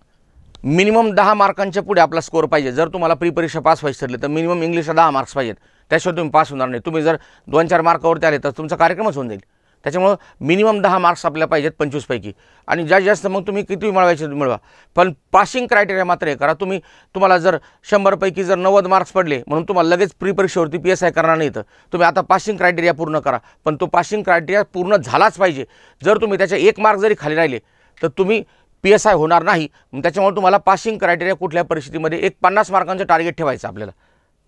मिनिमम दहा मार्कांच्या पुढे आपला स्कोर पाहिजे जर तुम्हाला प्री परीक्षा पास व्हायची ठरली तर मिनिमम इंग्लिशला दहा मार्क्स पाहिजेत त्याशिवाय तुम्ही पास होणार नाही तुम्ही जर दोन चार मार्कावरती आले तर तुमचा कार्यक्रमच होऊन जाईल त्याच्यामुळं मिनिमम दहा मार्क्स आपल्याला पाहिजेत पंचवीसपैकी आणि जास्त जास्त मग तुम्ही किती मिळवायचे मिळवा पण पासिंग क्रायटेरिया मात्र हे करा तुम्ही तुम्हाला जर शंभरपैकी जर नव्वद मार्क्स पडले म्हणून तुम्हाला लगेच प्री परीक्षेवरती पी एस आय करणार नाही तर तुम्ही आता पासिंग क्रायटेरिया पूर्ण करा पण तो पासिंग क्रायटेरिया पूर्ण झालाच पाहिजे जर तुम्ही त्याच्या एक मार्क जरी खाली राहिले तर तुम्ही पी एस आय होणार नाही त्याच्यामुळे तुम्हाला पासिंग क्रायटेरिया कुठल्या परिस्थितीमध्ये एक पन्नास मार्कांचं टार्गेट ठेवायचं आपल्याला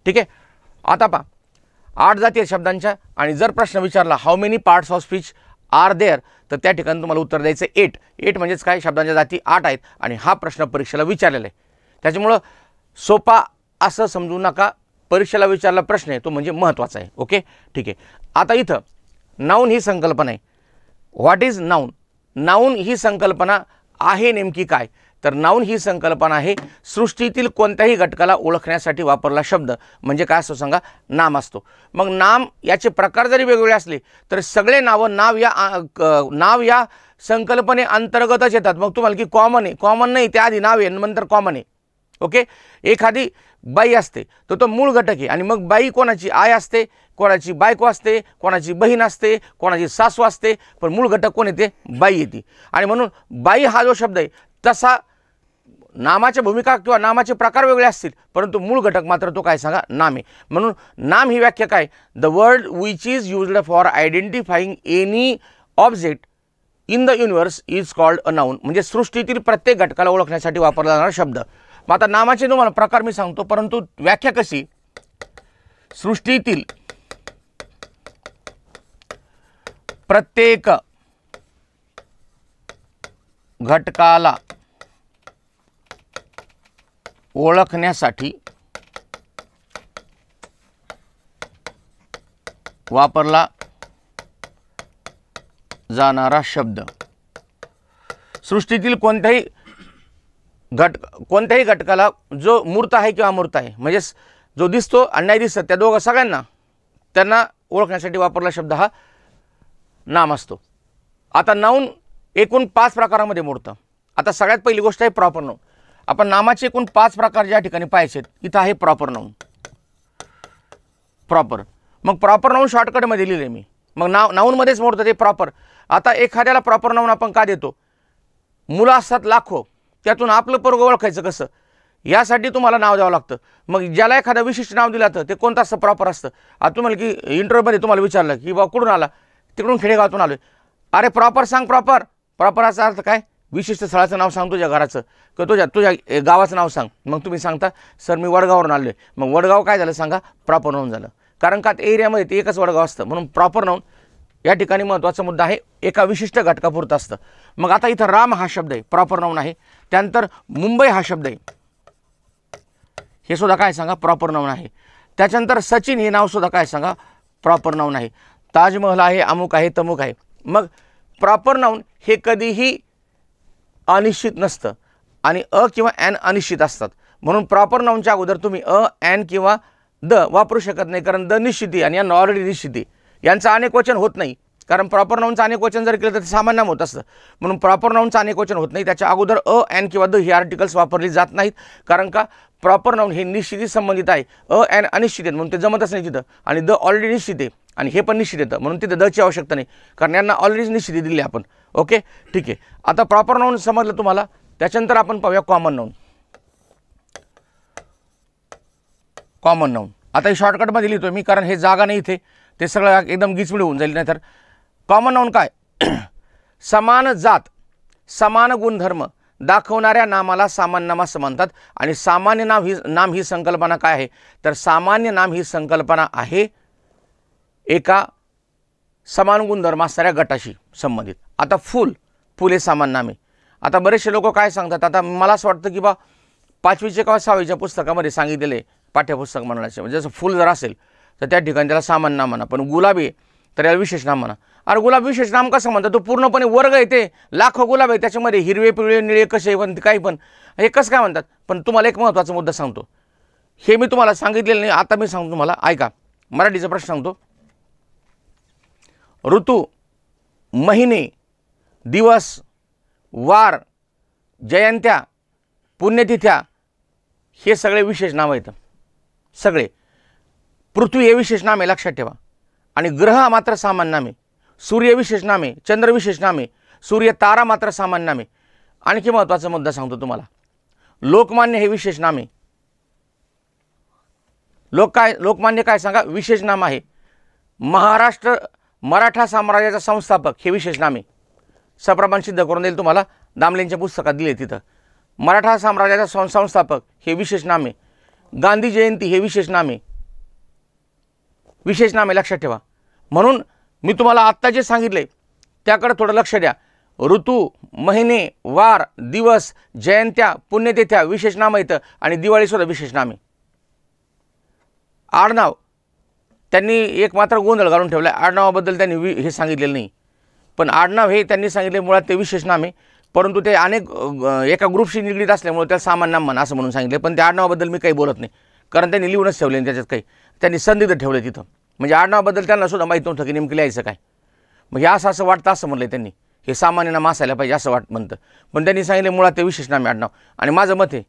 ठीक आहे आता पहा आठ जाती आहेत शब्दांच्या आणि जर प्रश्न विचारला how many parts of speech are there तर त्या ठिकाणी तुम्हाला उत्तर द्यायचं एट एट म्हणजेच काय शब्दांच्या जाती आठ आहेत आणि हा प्रश्न परीक्षेला विचारलेला आहे त्याच्यामुळं सोपा असं समजू नका परीक्षेला विचारला प्रश्न आहे तो म्हणजे महत्त्वाचा आहे ओके ठीक आहे आता इथं नाऊन ही संकल्पना आहे व्हॉट इज नाऊन नाऊन ही संकल्पना आहे नेमकी काय तर नाऊन ही संकल्पना आहे सृष्टीतील कोणत्याही घटकाला ओळखण्यासाठी वापरला शब्द म्हणजे काय असतो सांगा नाम असतो मग नाम याचे प्रकार जरी वेगवेगळे असले तर सगळे नावं नाव या नाव या संकल्पने अंतर्गतच येतात मग तुम्हाला की कॉमन आहे कॉमन नाही त्याआधी नाव आहे नंतर कॉमन आहे ओके एखादी बाई असते तर तो मूळ घटक आहे आणि मग बाई कोणाची आय असते कोणाची बायको असते कोणाची बहीण असते कोणाची सासू असते पण मूळ घटक कोण येते बाई येते आणि म्हणून बाई हा जो शब्द आहे तसा नामाच्या भूमिका किंवा नामाचे प्रकार वेगळे असतील परंतु मूळ घटक मात्र तो काय सांगा नाम आहे म्हणून नाम ही व्याख्या काय the word which is used for identifying any object in the universe is called a noun म्हणजे सृष्टीतील प्रत्येक घटकाला ओळखण्यासाठी वापरला जाणारा शब्द मग आता नामाचे तुम्हाला प्रकार मी सांगतो परंतु व्याख्या कशी सृष्टीतील प्रत्येक घटकाला ओळखण्यासाठी वापरला जाणारा शब्द सृष्टीतील कोणत्याही घट कोणत्याही घटकाला जो मूर्त आहे किंवा अमूर्त आहे म्हणजे जो दिसतो आणि नाही दिसत त्या दोघं सगळ्यांना त्यांना ओळखण्यासाठी वापरला शब्द हा नाम असतो आता नाऊन एकूण पाच प्रकारामध्ये मोडतं आता सगळ्यात पहिली गोष्ट आहे प्रॉपर नाऊन आपण नामाचे एकूण पाच प्रकार ज्या ठिकाणी पाहिजेत इथं आहे प्रॉपर नाऊन प्रॉपर मग प्रॉपर नाऊन शॉर्टकटमध्ये लिहिले मी मग नाव नाऊनमध्येच मोडतं ते प्रॉपर आता एखाद्याला प्रॉपर नाऊन आपण का देतो मुलं असतात लाखो त्यातून आपलं पोरग ओळखायचं कसं यासाठी तुम्हाला नाव द्यावं लागतं मग ज्याला एखादं विशिष्ट नाव दिलं जातं ते कोणतं असतं प्रॉपर असतं आता तुम्हाला की इंटरव्ह्यूमध्ये तुम्हाला विचारलं की बा कुठून आला तिकडून खेडेगावातून आलो अरे प्रॉपर सांग प्रॉपर प्रॉपर असा अर्थ काय विशिष्ट स्थळाचं नाव सांग तुझ्या घराचं किंवा तुझ्या तुझ्या गावाचं नाव सांग मग तुम्ही सांगता सर मी वडगाववरून आलो आहे मग वडगाव काय झालं सांगा प्रॉपर नाऊन झालं कारण का एरियामध्ये ते एकच वडगाव असतं म्हणून प्रॉपर नाऊन या ठिकाणी महत्त्वाचा मुद्दा आहे एका विशिष्ट घटकापुरतं असतं मग आता इथं राम हा शब्द आहे प्रॉपर नाऊन आहे त्यानंतर मुंबई हा शब्द आहे हे सुद्धा काय सांगा प्रॉपर नाऊन आहे त्याच्यानंतर सचिन हे नावसुद्धा काय सांगा प्रॉपर नाऊन आहे ताजमहल आहे अमुक आहे तमुक आहे मग प्रॉपर नाऊन हे कधीही अनिश्चित नसतं आणि अ किंवा ॲन अनिश्चित असतात म्हणून प्रॉपर नाऊनच्या अगोदर तुम्ही अ एन किंवा द वापरू शकत नाही कारण द निश्चिती आणि यांना ऑलरेडी निश्चिती यांचं अनेक वचन होत नाही कारण प्रॉपर नाऊनचं अनेक वचन जर केलं तर ते सामान्य होत असतं म्हणून प्रॉपर नाऊनचं अनेक वचन होत नाही त्याच्या अगोदर अ ॲन किंवा द ही आर्टिकल्स वापरली जात नाहीत कारण का प्रॉपर नाऊन हे निश्चिती संबंधित आहे अ ॲन अनिश्चित आहेत म्हणून ते जमतच नाही तिथं आणि द ऑलरेडी निश्चित आहे आणि हे पण निश्चित येतं म्हणून तिथं दची आवश्यकता नाही कारण यांना ऑलरेडी निश्चिती दिली आपण ओके ठीक आहे आता प्रॉपर नाऊन समजलं तुम्हाला त्याच्यानंतर आपण पाहूया कॉमन नाऊन कॉमन नाऊन आता हे शॉर्टकटमध्ये लिहितो मी कारण हे जागा नाही इथे ते सगळं एकदम गिचमिड होऊन जाईल नाही तर कॉमन नाऊन काय समान जात समान गुणधर्म दाखवणाऱ्या नामाला सामान्य नामास म्हणतात आणि सामान्य नाम ही नाम ही संकल्पना काय आहे तर सामान्य नाम ही संकल्पना आहे एका समान गुणधर्म असणाऱ्या गटाशी संबंधित आता फुल फुले सामान नामे आता बरेचसे लोक काय सांगतात आता मला असं वाटतं की बा पाचवीच्या किंवा सहावीच्या पुस्तकामध्ये सांगितलेले पाठ्यपुस्तक म्हणायचे म्हणजे जसं फुल जर असेल तर त्या ठिकाणी त्याला सामान नाम म्हणा पण गुलाबी तर याला विशेष नाम म्हणा अरे गुलाब विशेष नाम कसं म्हणतात तो पूर्णपणे वर्ग येते लाखो गुलाब आहे त्याच्यामध्ये हिरवे पिवळे निळे कसे पण काही पण हे कसं काय म्हणतात पण तुम्हाला एक महत्त्वाचा मुद्दा सांगतो हे मी तुम्हाला सांगितलेलं नाही आता मी सांगतो तुम्हाला ऐका मराठीचा प्रश्न सांगतो ऋतू महिने दिवस वार जयंत्या पुण्यतिथ्या हे सगळे विशेष नावं आहेत सगळे पृथ्वी हे विशेष नामे लक्षात ठेवा आणि ग्रह मात्र सामान्य नामे सूर्य विशेष नामे चंद्र विशेष नामे सूर्य तारा मात्र सामान्य नामे आणखी महत्त्वाचा मुद्दा सांगतो तुम्हाला लोकमान्य हे विशेष नामे लोक काय लोकमान्य काय सांगा विशेष नाम आहे महाराष्ट्र मराठा साम्राज्याचा संस्थापक हे विशेष नामे सप्रमाण सिद्ध करून देईल तुम्हाला दामलेंच्या पुस्तकात दिले तिथं मराठा साम्राज्याचा संस्थापक हे विशेष नामे गांधी जयंती हे विशेष नामे विशेष नामे लक्षात ठेवा म्हणून मी तुम्हाला आत्ता जे सांगितले त्याकडे थोडं लक्ष द्या ऋतू महिने वार दिवस जयंत्या पुण्यतिथ्या विशेष नामं येतं आणि दिवाळीसुद्धा विशेष नामे आडनाव त्यांनी एक मात्र गोंधळ घालून ठेवला आडनावाबद्दल त्यांनी वि हे सांगितलेलं नाही पण आडनाव हे त्यांनी सांगितले मुळात ते विशेष नामे परंतु ते अनेक एका ग्रुपशी निगडीत असल्यामुळे त्या सामान्य नाम म्हणा असं म्हणून सांगितले पण त्या आडनावाबद्दल मी काही बोलत नाही कारण त्यांनी लिहूनच ठेवले त्याच्यात काही त्यांनी संदिग्ध ठेवले तिथं म्हणजे आडनावाबद्दल त्यांना सुद्धा माहीत नव्हतं की नेमकं लिहायचं काय मग हे असं असं वाटतं असं म्हणलं त्यांनी हे सामान्य नाम असायला पाहिजे असं वाट म्हणतं पण त्यांनी सांगितले मुळात ते विशेष नामे आडनाव आणि माझं मत आहे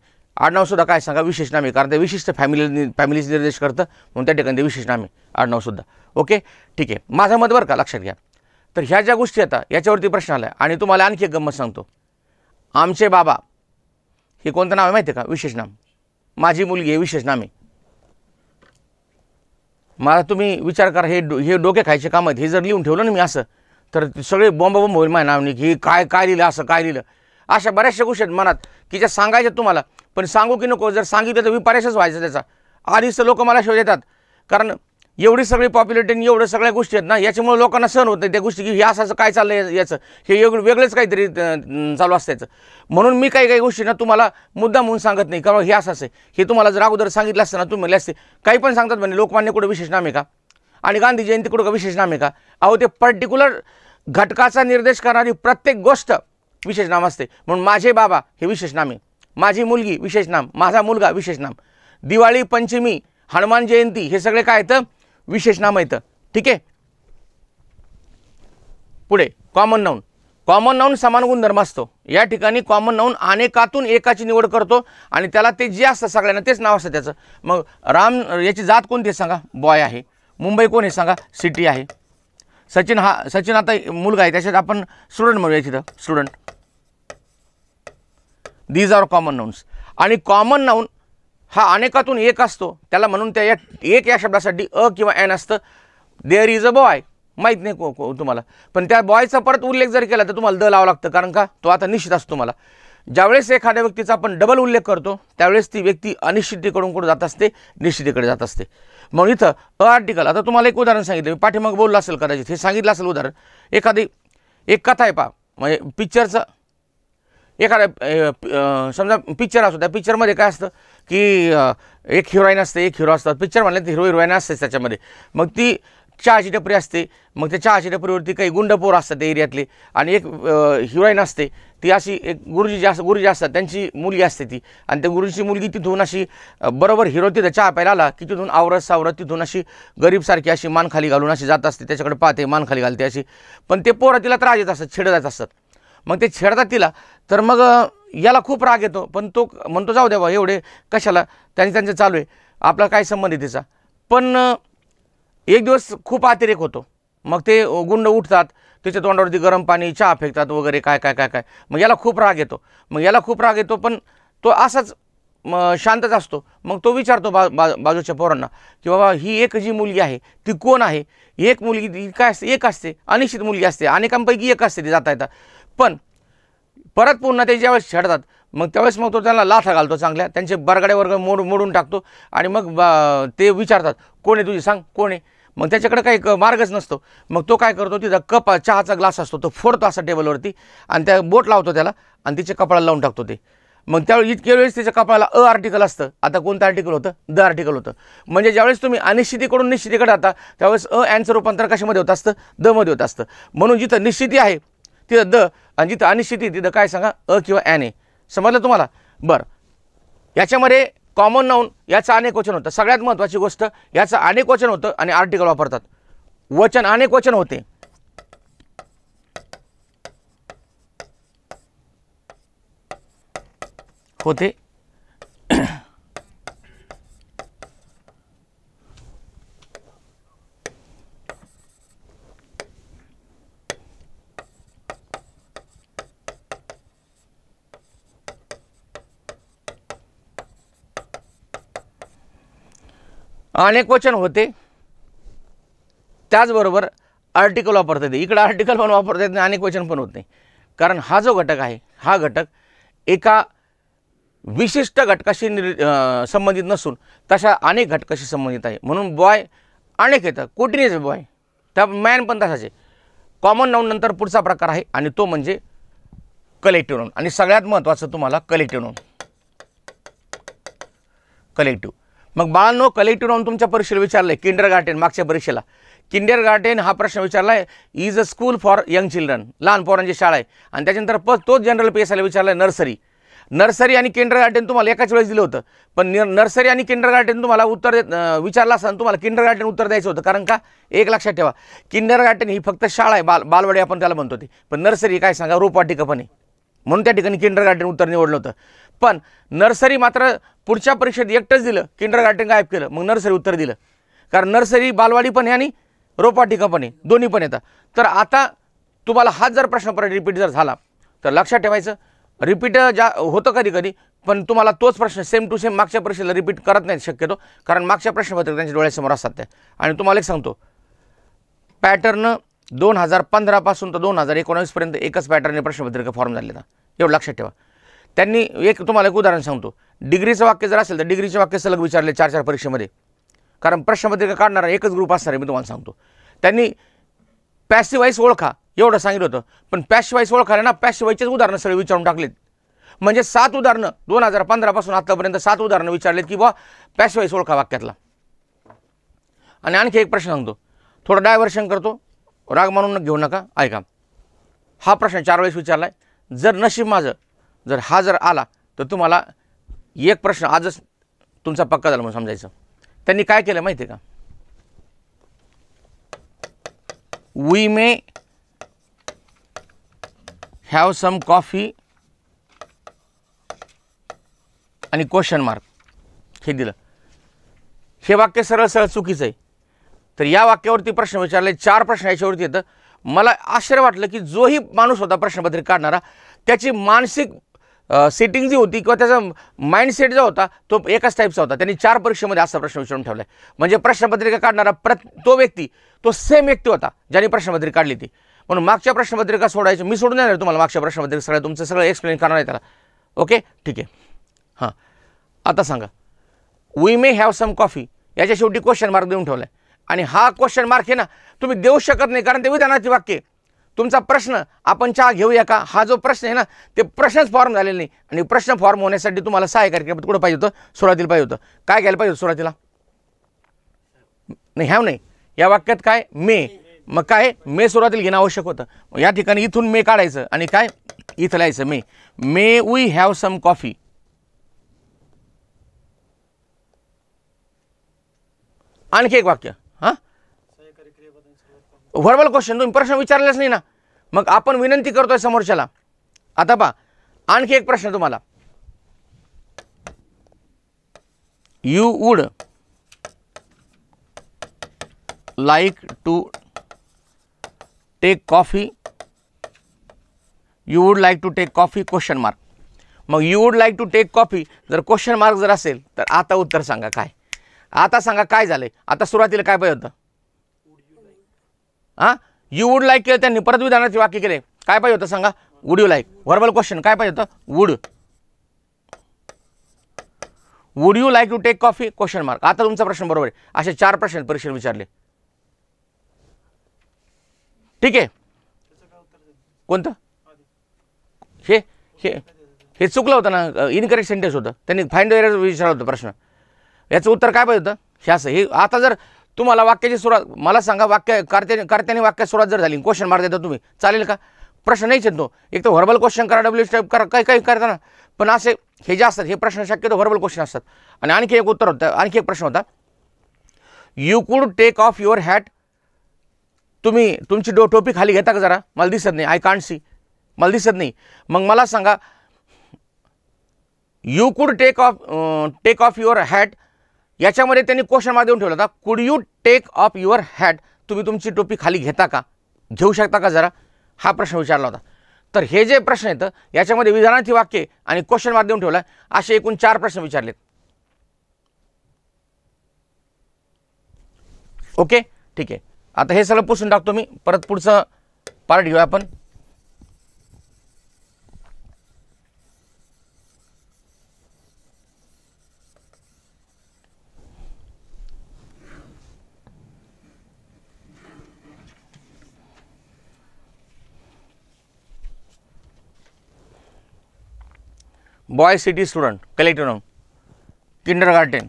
आडनावसुद्धा काय सांगा विशेष नामे कारण ते विशिष्ट फॅमिली फॅमिलीचे निर्देश करतं म्हणून त्या ठिकाणी ते विशेष नामे आडनावसुद्धा ओके ठीक आहे माझं मत बरं का लक्षात घ्या तर ह्या ज्या गोष्टी आता याच्यावरती प्रश्न आला आणि तुम्हाला आणखी एक गंमत सांगतो आमचे बाबा हे कोणतं नाव आहे माहिती आहे का विशेष नाम माझी मुलगी आहे विशेष नाम आहे मला तुम्ही विचार करा हे डो हे डोके खायचे काम आहेत हे जर लिहून ठेवलं ना मी असं तर सगळे बॉम्ब बॉम्ब होईल माझ्या नावनी की काय काय लिहिलं असं काय लिहिलं अशा बऱ्याचशा गोष्टी आहेत मनात की ज्या सांगायच्या तुम्हाला पण सांगू की नको जर सांगितलं तर विपारेशच व्हायचं त्याचा आधीच लोक मला शोध देतात कारण एवढी सगळी पॉप्युलेटी आणि एवढ्या सगळ्या गोष्टी आहेत ना याच्यामुळे लोकांना सहन होत नाही त्या गोष्टी की हे असं काय चाललं याचं हे वेगळंच काहीतरी चालू असतायचं म्हणून मी काही काही गोष्टी ना तुम्हाला मुद्दा म्हणून सांगत नाही कारण हे असं हे तुम्हाला जर अगोदर सांगितलं असतं ना तुम्ही म्हणले असते काही पण सांगतात म्हणजे लोकमान्य कुठं विशेष नाम आहे का आणि गांधी जयंती कुठं का विशेष नाम आहे का अहो ते पर्टिक्युलर घटकाचा निर्देश करणारी प्रत्येक गोष्ट विशेष नाम असते म्हणून माझे बाबा हे विशेष नामे माझी मुलगी विशेष नाम माझा मुलगा विशेष नाम दिवाळी पंचमी हनुमान जयंती हे सगळे काय येतं विशेष नाम येतं ठीक आहे पुढे कॉमन नाऊन कॉमन नाऊन समान गुणधर्म असतो या ठिकाणी कॉमन नाऊन अनेकातून एकाची निवड करतो आणि त्याला ते जे असतं सगळ्यांना तेच नाव असतं त्याचं मग राम याची जात कोणती सांगा बॉय आहे मुंबई कोण आहे सांगा सिटी आहे सचिन हा सचिन आता मुलगा आहे त्याच्यात आपण स्टुडंट म्हणूया तिथं student these are common nouns आणि कॉमन नाऊन हा अनेकातून एक असतो त्याला म्हणून त्या एक या शब्दासाठी अ किंवा एन असतं देअर इज अ बॉय माहीत नाही को, को तुम्हाला पण त्या बॉयचा परत उल्लेख जर केला तर तुम्हाला द लावं लागतं कारण का तो आता निश्चित असतो तुम्हाला ज्यावेळेस एखाद्या व्यक्तीचा आपण डबल उल्लेख करतो त्यावेळेस ती व्यक्ती अनिश्चितीकडून कुठं जात असते निश्चितीकडे जात असते मग इथं अ आर्टिकल आता तुम्हाला एक उदाहरण सांगितलं मी पाठीमाग बोललं असेल कदाचित हे सांगितलं असेल उदाहरण एखादी एक कथा आहे पा म्हणजे पिक्चरचं एखाद्या समजा पिक्चर असतो त्या पिक्चरमध्ये काय असतं की एक हिरोईन असते एक हिरो असतात पिक्चर म्हणले तर हिरो हिरोईन असते त्याच्यामध्ये मग ती चहाची टपरी असते मग त्या चहाची टपरीवरती काही गुंडपोर असतात त्या एरियातले आणि एक हिरोईन असते ती अशी एक गुरुजी जी गुरुजी असतात त्यांची मुलगी असते ती आणि त्या गुरुजीची मुलगी तिथून अशी बरोबर हिरो तिथं चहा प्यायला आला की तिथून आवरत सावरत तिथून अशी गरीबसारखी अशी मानखाली घालून अशी जात असते त्याच्याकडे पाहते मानखाली घालते अशी पण ते पोरं तिला त्रास येत असतात छेडत असतात मग ते छेडतात तिला तर मग याला खूप राग येतो पण तो म्हणतो जाऊ द्यावा एवढे कशाला त्यांनी त्यांचं चालू आहे आपला काय संबंध आहे तिचा पण एक दिवस खूप अतिरेक होतो मग ते गुंड उठतात त्याच्या तोंडावरती गरम पाणी चहा फेकतात वगैरे काय काय काय काय मग याला खूप राग येतो मग याला खूप राग येतो पण तो असाच शांतच असतो मग तो विचारतो बा बा बाजूच्या पोरांना की बाबा ही एक जी मुलगी आहे ती कोण आहे एक मुलगी काय असते एक असते अनिश्चित मुलगी असते अनेकांपैकी एक असते ती जाता येतात पण परत पुन्हा ते ज्यावेळेस छेडतात मग त्यावेळेस मग तो त्यांना लाथा घालतो चांगल्या त्यांचे बरगड्या वर्ग मोड मोडून टाकतो आणि मग ते विचारतात कोण आहे तुझी सांग कोण आहे मग त्याच्याकडे काही मार्गच नसतो मग तो काय करतो तिथं कप चहाचा ग्लास असतो तो फोडतो असा टेबलवरती आणि त्या बोट लावतो त्याला आणि तिच्या कपाळाला लावून टाकतो ते मग त्यावेळी इतक्या वेळेस त्याच्या कपाळाला अ आर्टिकल असतं आता कोणतं आर्टिकल होतं द आर्टिकल होतं म्हणजे ज्यावेळेस तुम्ही अनिश्चितीकडून निश्चितीकडे आता त्यावेळेस अ ॲनचं रूपांतर कशामध्ये होत असतं दमध्ये होत असतं म्हणून जिथं निश्चिती आहे तिथं द आणि जिथं अनिश्चिती तिथं काय सांगा अ किंवा ॲन ए समजलं तुम्हाला बरं याच्यामध्ये कॉमन नाऊन याचं अनेक वचन होतं सगळ्यात महत्त्वाची गोष्ट याचं अनेक वचन होतं आणि आर्टिकल वापरतात वचन अनेक वचन होते होते अनेक वचन होते त्याचबरोबर आर्टिकल वापरता येते इकडं आर्टिकल पण वापरता येत नाही अनेक वचन पण होत नाही कारण हा जो घटक आहे हा घटक एका विशिष्ट घटकाशी निर् संबंधित नसून तशा अनेक घटकाशी संबंधित आहे म्हणून बॉय अनेक येतं कोटिनेज बॉय त्या मॅन पण तसाचे कॉमन नाऊन नंतर पुढचा प्रकार आहे आणि तो म्हणजे कलेक्टिव्ह नाऊन आणि सगळ्यात महत्त्वाचं तुम्हाला कलेक्टिव्ह नाऊन कलेक्टिव्ह मग बाळांनो कलेक्टिव्ह राहून तुमच्या परीक्षेला विचारलं आहे किंडर गार्टेन मागच्या परीक्षेला किंडर गार्डन हा प्रश्न विचारला आहे is a school for young children लहान पोरांची शाळा आहे आणि त्याच्यानंतर प तोच जनरल पी एस आयला विचारला आहे नर्सरी नर्सरी आणि किंडर गार्डन तुम्हाला एकाच वेळेस दिलं होतं पण नर्सरी आणि किंडर गार्टेन तुम्हाला उत्तर देत विचारला असताना तुम्हाला किंडर गार्टेन उत्तर द्यायचं होतं कारण का एक लक्षात ठेवा किंडर गार्टेन ही फक्त शाळा आहे बाल बालवाडी आपण त्याला म्हणतो ती पण नर्सरी काय सांगा रोपवाटिका पण आहे म्हणून त्या ठिकाणी किंडर गार्डन उत्तर निवडलं होतं पण नर्सरी मात्र पुढच्या परीक्षेत एकटंच दिलं किंडर गार्टन गायब केलं मग नर्सरी उत्तर दिलं कारण नर्सरी बालवाडी पण आहे आणि रोपाटिका पण दोन्ही पण येतात तर आता तुम्हाला हाच जर प्रश्न परत रिपीट जर झाला तर लक्षात ठेवायचं रिपीट ज्या होतं कधी कधी पण तुम्हाला तोच प्रश्न सेम टू सेम मागच्या परीक्षेला रिपीट करत नाही शक्यतो कारण मागच्या प्रश्नपत्र त्यांच्या डोळ्यासमोर असतात त्या आणि तुम्हाला एक सांगतो पॅटर्न दोन हजार पंधरापासून तर दोन हजार एकोणावीसपर्यंत एकच पॅटर्नने प्रश्नपत्रिका फॉर्म झालेला एवढं लक्षात ठेवा त्यांनी एक तुम्हाला एक उदाहरण सांगतो डिग्रीचं वाक्य जर असेल तर डिग्रीचे वाक्य सलग विचारले चार चार परीक्षेमध्ये कारण प्रश्नपत्रिका काढणारा एकच ग्रुप असणार आहे मी तुम्हाला सांगतो त्यांनी पॅसिवाईस ओळखा एवढं सांगितलं होतं पण पॅशवाईस ओळखायला ना पॅशिवाईचेच उदाहरणं सगळे विचारून टाकलेत म्हणजे सात उदाहरणं दोन हजार पंधरापासून आत्तापर्यंत सात उदाहरणं विचारलेत की बा पॅशिवाईस ओळखा वाक्यातला आणि आणखी एक प्रश्न सांगतो थोडं डायव्हर्शन करतो राग मानून घेऊ नका ऐका हा प्रश्न चार वेळेस विचारला आहे जर नशीब माझं जर हा जर आला तर तुम्हाला एक प्रश्न आजच तुमचा पक्का झाला म्हणून समजायचं त्यांनी काय केलं माहिती आहे का we may have some coffee आणि क्वेश्चन मार्क हे दिलं हे वाक्य सरळ सरळ चुकीचं आहे तर या वाक्यावरती प्रश्न विचारले चार प्रश्न याच्यावरती येतं मला आश्चर्य वाटलं की जोही माणूस होता प्रश्नपत्रिका काढणारा त्याची मानसिक सेटिंग जी होती किंवा त्याचा माइंडसेट जो होता तो एकाच टाईपचा होता त्यांनी चार परीक्षेमध्ये असा प्रश्न विचारून ठेवला आहे म्हणजे प्रश्नपत्रिका काढणारा प्र तो व्यक्ती तो सेम व्यक्ती होता ज्यांनी प्रश्नपत्रिका काढली ती म्हणून मागच्या प्रश्नपत्रिका सोडायचं मी सोडून देणार तुम्हाला मागच्या प्रश्नपत्रिका सगळं तुमचं सगळं एक्सप्लेन करणार आहे त्याला ओके ठीक आहे हां आता सांगा we may have some coffee याच्या शेवटी क्वेश्चन मार्क देऊन ठेवला आहे आणि हा क्वेश्चन मार्क आहे ना तुम्ही देऊ शकत नाही कारण ते विधानाचे वाक्य तुमचा प्रश्न आपण चहा घेऊया का हा जो प्रश्न आहे ना ते प्रश्नच फॉर्म झालेला नाही आणि प्रश्न फॉर्म होण्यासाठी तुम्हाला सहाय्य कार्यक्रम कुठं पाहिजे होतं सुरुवातीला पाहिजे होतं काय घ्यायला पाहिजे होतं सुरुवातीला नाही ह्याव नाही या वाक्यात काय मे मग काय मे सुरुवातीला घेणं आवश्यक होतं या ठिकाणी इथून मे काढायचं आणि काय इथं लिहायचं may may we have some coffee आणखी एक वाक्य हां व्हर्बल क्वेश्चन तुम्ही प्रश्न विचारलेच नाही ना मग आपण विनंती करतोय समोरच्याला आता पा आणखी एक प्रश्न तुम्हाला you would like to take coffee you would like to take coffee question mark मग you would like to take coffee जर क्वेश्चन मार्क जर असेल तर आता उत्तर सांगा काय आता सांगा काय झालंय आता सुरुवातीला काय पाहिजे होतं हां यू वूड लाईक केलं त्यांनी परत विधानाचे वाक्य केले काय पाहिजे होतं सांगा would you like verbal question काय पाहिजे होतं would would you like to take coffee question mark आता तुमचा प्रश्न बरोबर आहे असे चार प्रश्न परीक्षेत विचारले ठीक आहे कोणतं हे हे हे चुकलं होतं ना इनकरेक्ट सेंटेन्स होतं त्यांनी फाईंड विचारलं होतं प्रश्न याचं उत्तर काय पाहिजे होतं हे असं हे आता जर तुम्हाला वाक्याची सुरुवात मला सांगा वाक्य कर्त्याने कर्त्याने वाक्यात सुरुवात जर झाली क्वेश्चन मार्क देता तुम्ही चालेल का प्रश्न नाही चिंतो एक तर व्हर्बल क्वेश्चन करा डब्ल्यू टाईप करा काही काही करताना पण असे हे जे असतात हे प्रश्न शक्यतो व्हर्बल क्वेश्चन असतात आणि आणखी एक उत्तर होतं आणखी एक प्रश्न होता you could take off your hat तुम्ही तुमची डो टोपी खाली घेता का जरा मला दिसत नाही आय कांट सी मला दिसत नाही मग मला सांगा you could take off take off your hat याच्यामध्ये त्यांनी क्वेश्चन मार्क देऊन ठेवला होता could you take off your hat तुम्ही तुमची टोपी खाली घेता का घेऊ शकता का जरा हा प्रश्न विचारला होता तर हे जे प्रश्न आहेत याच्यामध्ये विधानार्थी वाक्य आणि क्वेश्चन मार्क देऊन ठेवला असे एकूण चार प्रश्न विचारलेत ओके ठीक आहे आता हे सगळं पुसून टाकतो मी परत पुढचं पार्ट घेऊया आपण boy city student student kindergarten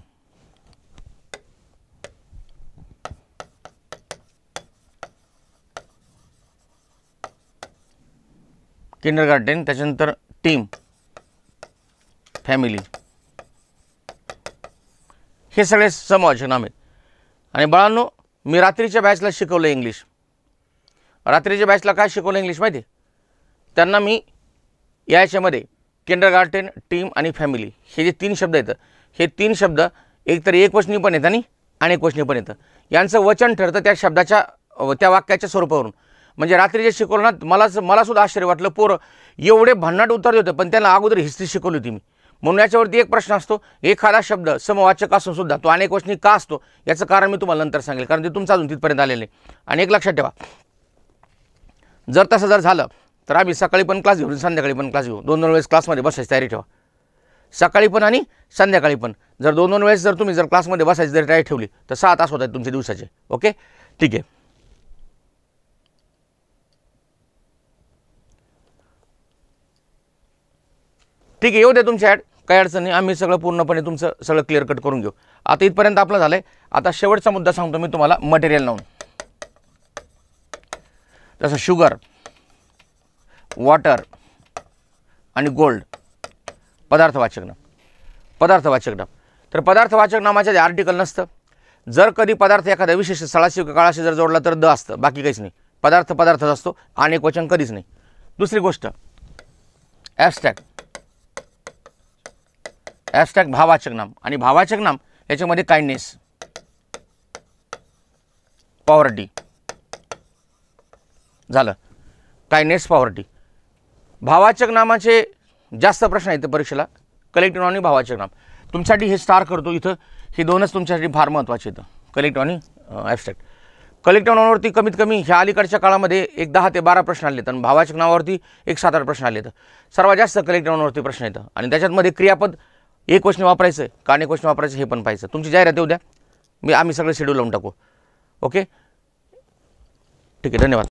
kindergarten त्याच्यानंतर टीम फॅमिली हे सगळे समाज नाम आहेत आणि बाळांनो मी रात्रीच्या बॅचला शिकवलं इंग्लिश रात्रीच्या बॅचला काय शिकवलं इंग्लिश माहिती त्यांना मी याच्यामध्ये किंडरगार्टन टीम आणि फॅमिली हे जे तीन शब्द येतं हे तीन शब्द एकतर एकवचनी पण येतं आणि अनेक वचनी पण येतं यांचं वचन ठरतं त्या शब्दाच्या त्या वाक्याच्या स्वरूपावरून म्हणजे रात्री जे शिकवलं ना मलाच मलासुद्धा आश्चर्य वाटलं पोरं एवढे भन्नाट उत्तर होतं पण त्यांना अगोदर हिस्ट्री शिकवली होती मी म्हणून याच्यावरती एक प्रश्न असतो एखादा शब्द समवाचक असून सुद्धा तो अनेक वचनी का असतो याचं कारण मी तुम्हाला नंतर सांगेल कारण ते तुमचं अजून तिथपर्यंत आलेलं आहे आणि एक लक्षात ठेवा जर तसं जर झालं तर आम्ही सकाळी पण क्लास घेऊ संध्याकाळी पण क्लास घेऊ दोन दोन वेळेस क्लासमध्ये बसायची तयारी ठेवा सकाळी पण आणि संध्याकाळी पण जर दोन दोन वेळेस जर तुम्ही जर क्लासमध्ये बसायची जर तयारी ठेवली तर सहा तास होत आहेत तुमचे दिवसाचे ओके ठीक आहे ठीक आहे येऊ द्या तुमच्या ॲड काही अडचण नाही आम्ही सगळं पूर्णपणे तुमचं सगळं क्लिअर कट करून घेऊ आता इथपर्यंत आपलं झालं आहे आता शेवटचा मुद्दा सांगतो मी तुम्हाला मटेरियल लावून जसं शुगर वॉटर आणि गोल्ड पदार्थवाचक नाम पदार्थवाचक नाम तर पदार्थवाचक नामाच्या आर्टिकल नसतं जर कधी पदार्थ एखाद्या विशेष किंवा काळाशी जर जोडला तर द असतं बाकी काहीच नाही पदार्थ पदार्थच असतो एक वचन कधीच नाही दुसरी गोष्ट ॲबस्ट्रॅक्ट ॲबस्ट्रॅक्ट भावाचक नाम आणि भावाचक नाम याच्यामध्ये काइंडनेस पॉवर्टी झालं काइंडनेस पॉवर्टी भावाचक नामाचे जास्त प्रश्न आहेत परीक्षेला कलेक्टिव्ह आणि भावाचक नाम तुमच्यासाठी हे स्टार करतो इथं हे दोनच तुमच्यासाठी फार महत्त्वाचे येतं कलेक्टिव्ह आणि ॲबस्ट्रॅक्ट कलेक्टिव्ह नावावरती कमीत कमी ह्या अलीकडच्या काळामध्ये एक दहा ते बारा प्रश्न आले आणि भावाचक नावावरती एक सात आठ प्रश्न आले सर्वात जास्त कलेक्टिव्ह नावावरती प्रश्न येतं आणि त्याच्यातमध्ये क्रियापद एक क्वेश्चन वापरायचं काने क्वेश्चन वापरायचं हे पण पाहिजे तुमची जाहिरात उद्या द्या मी आम्ही सगळं शेड्यूल लावून टाकू ओके ठीक आहे धन्यवाद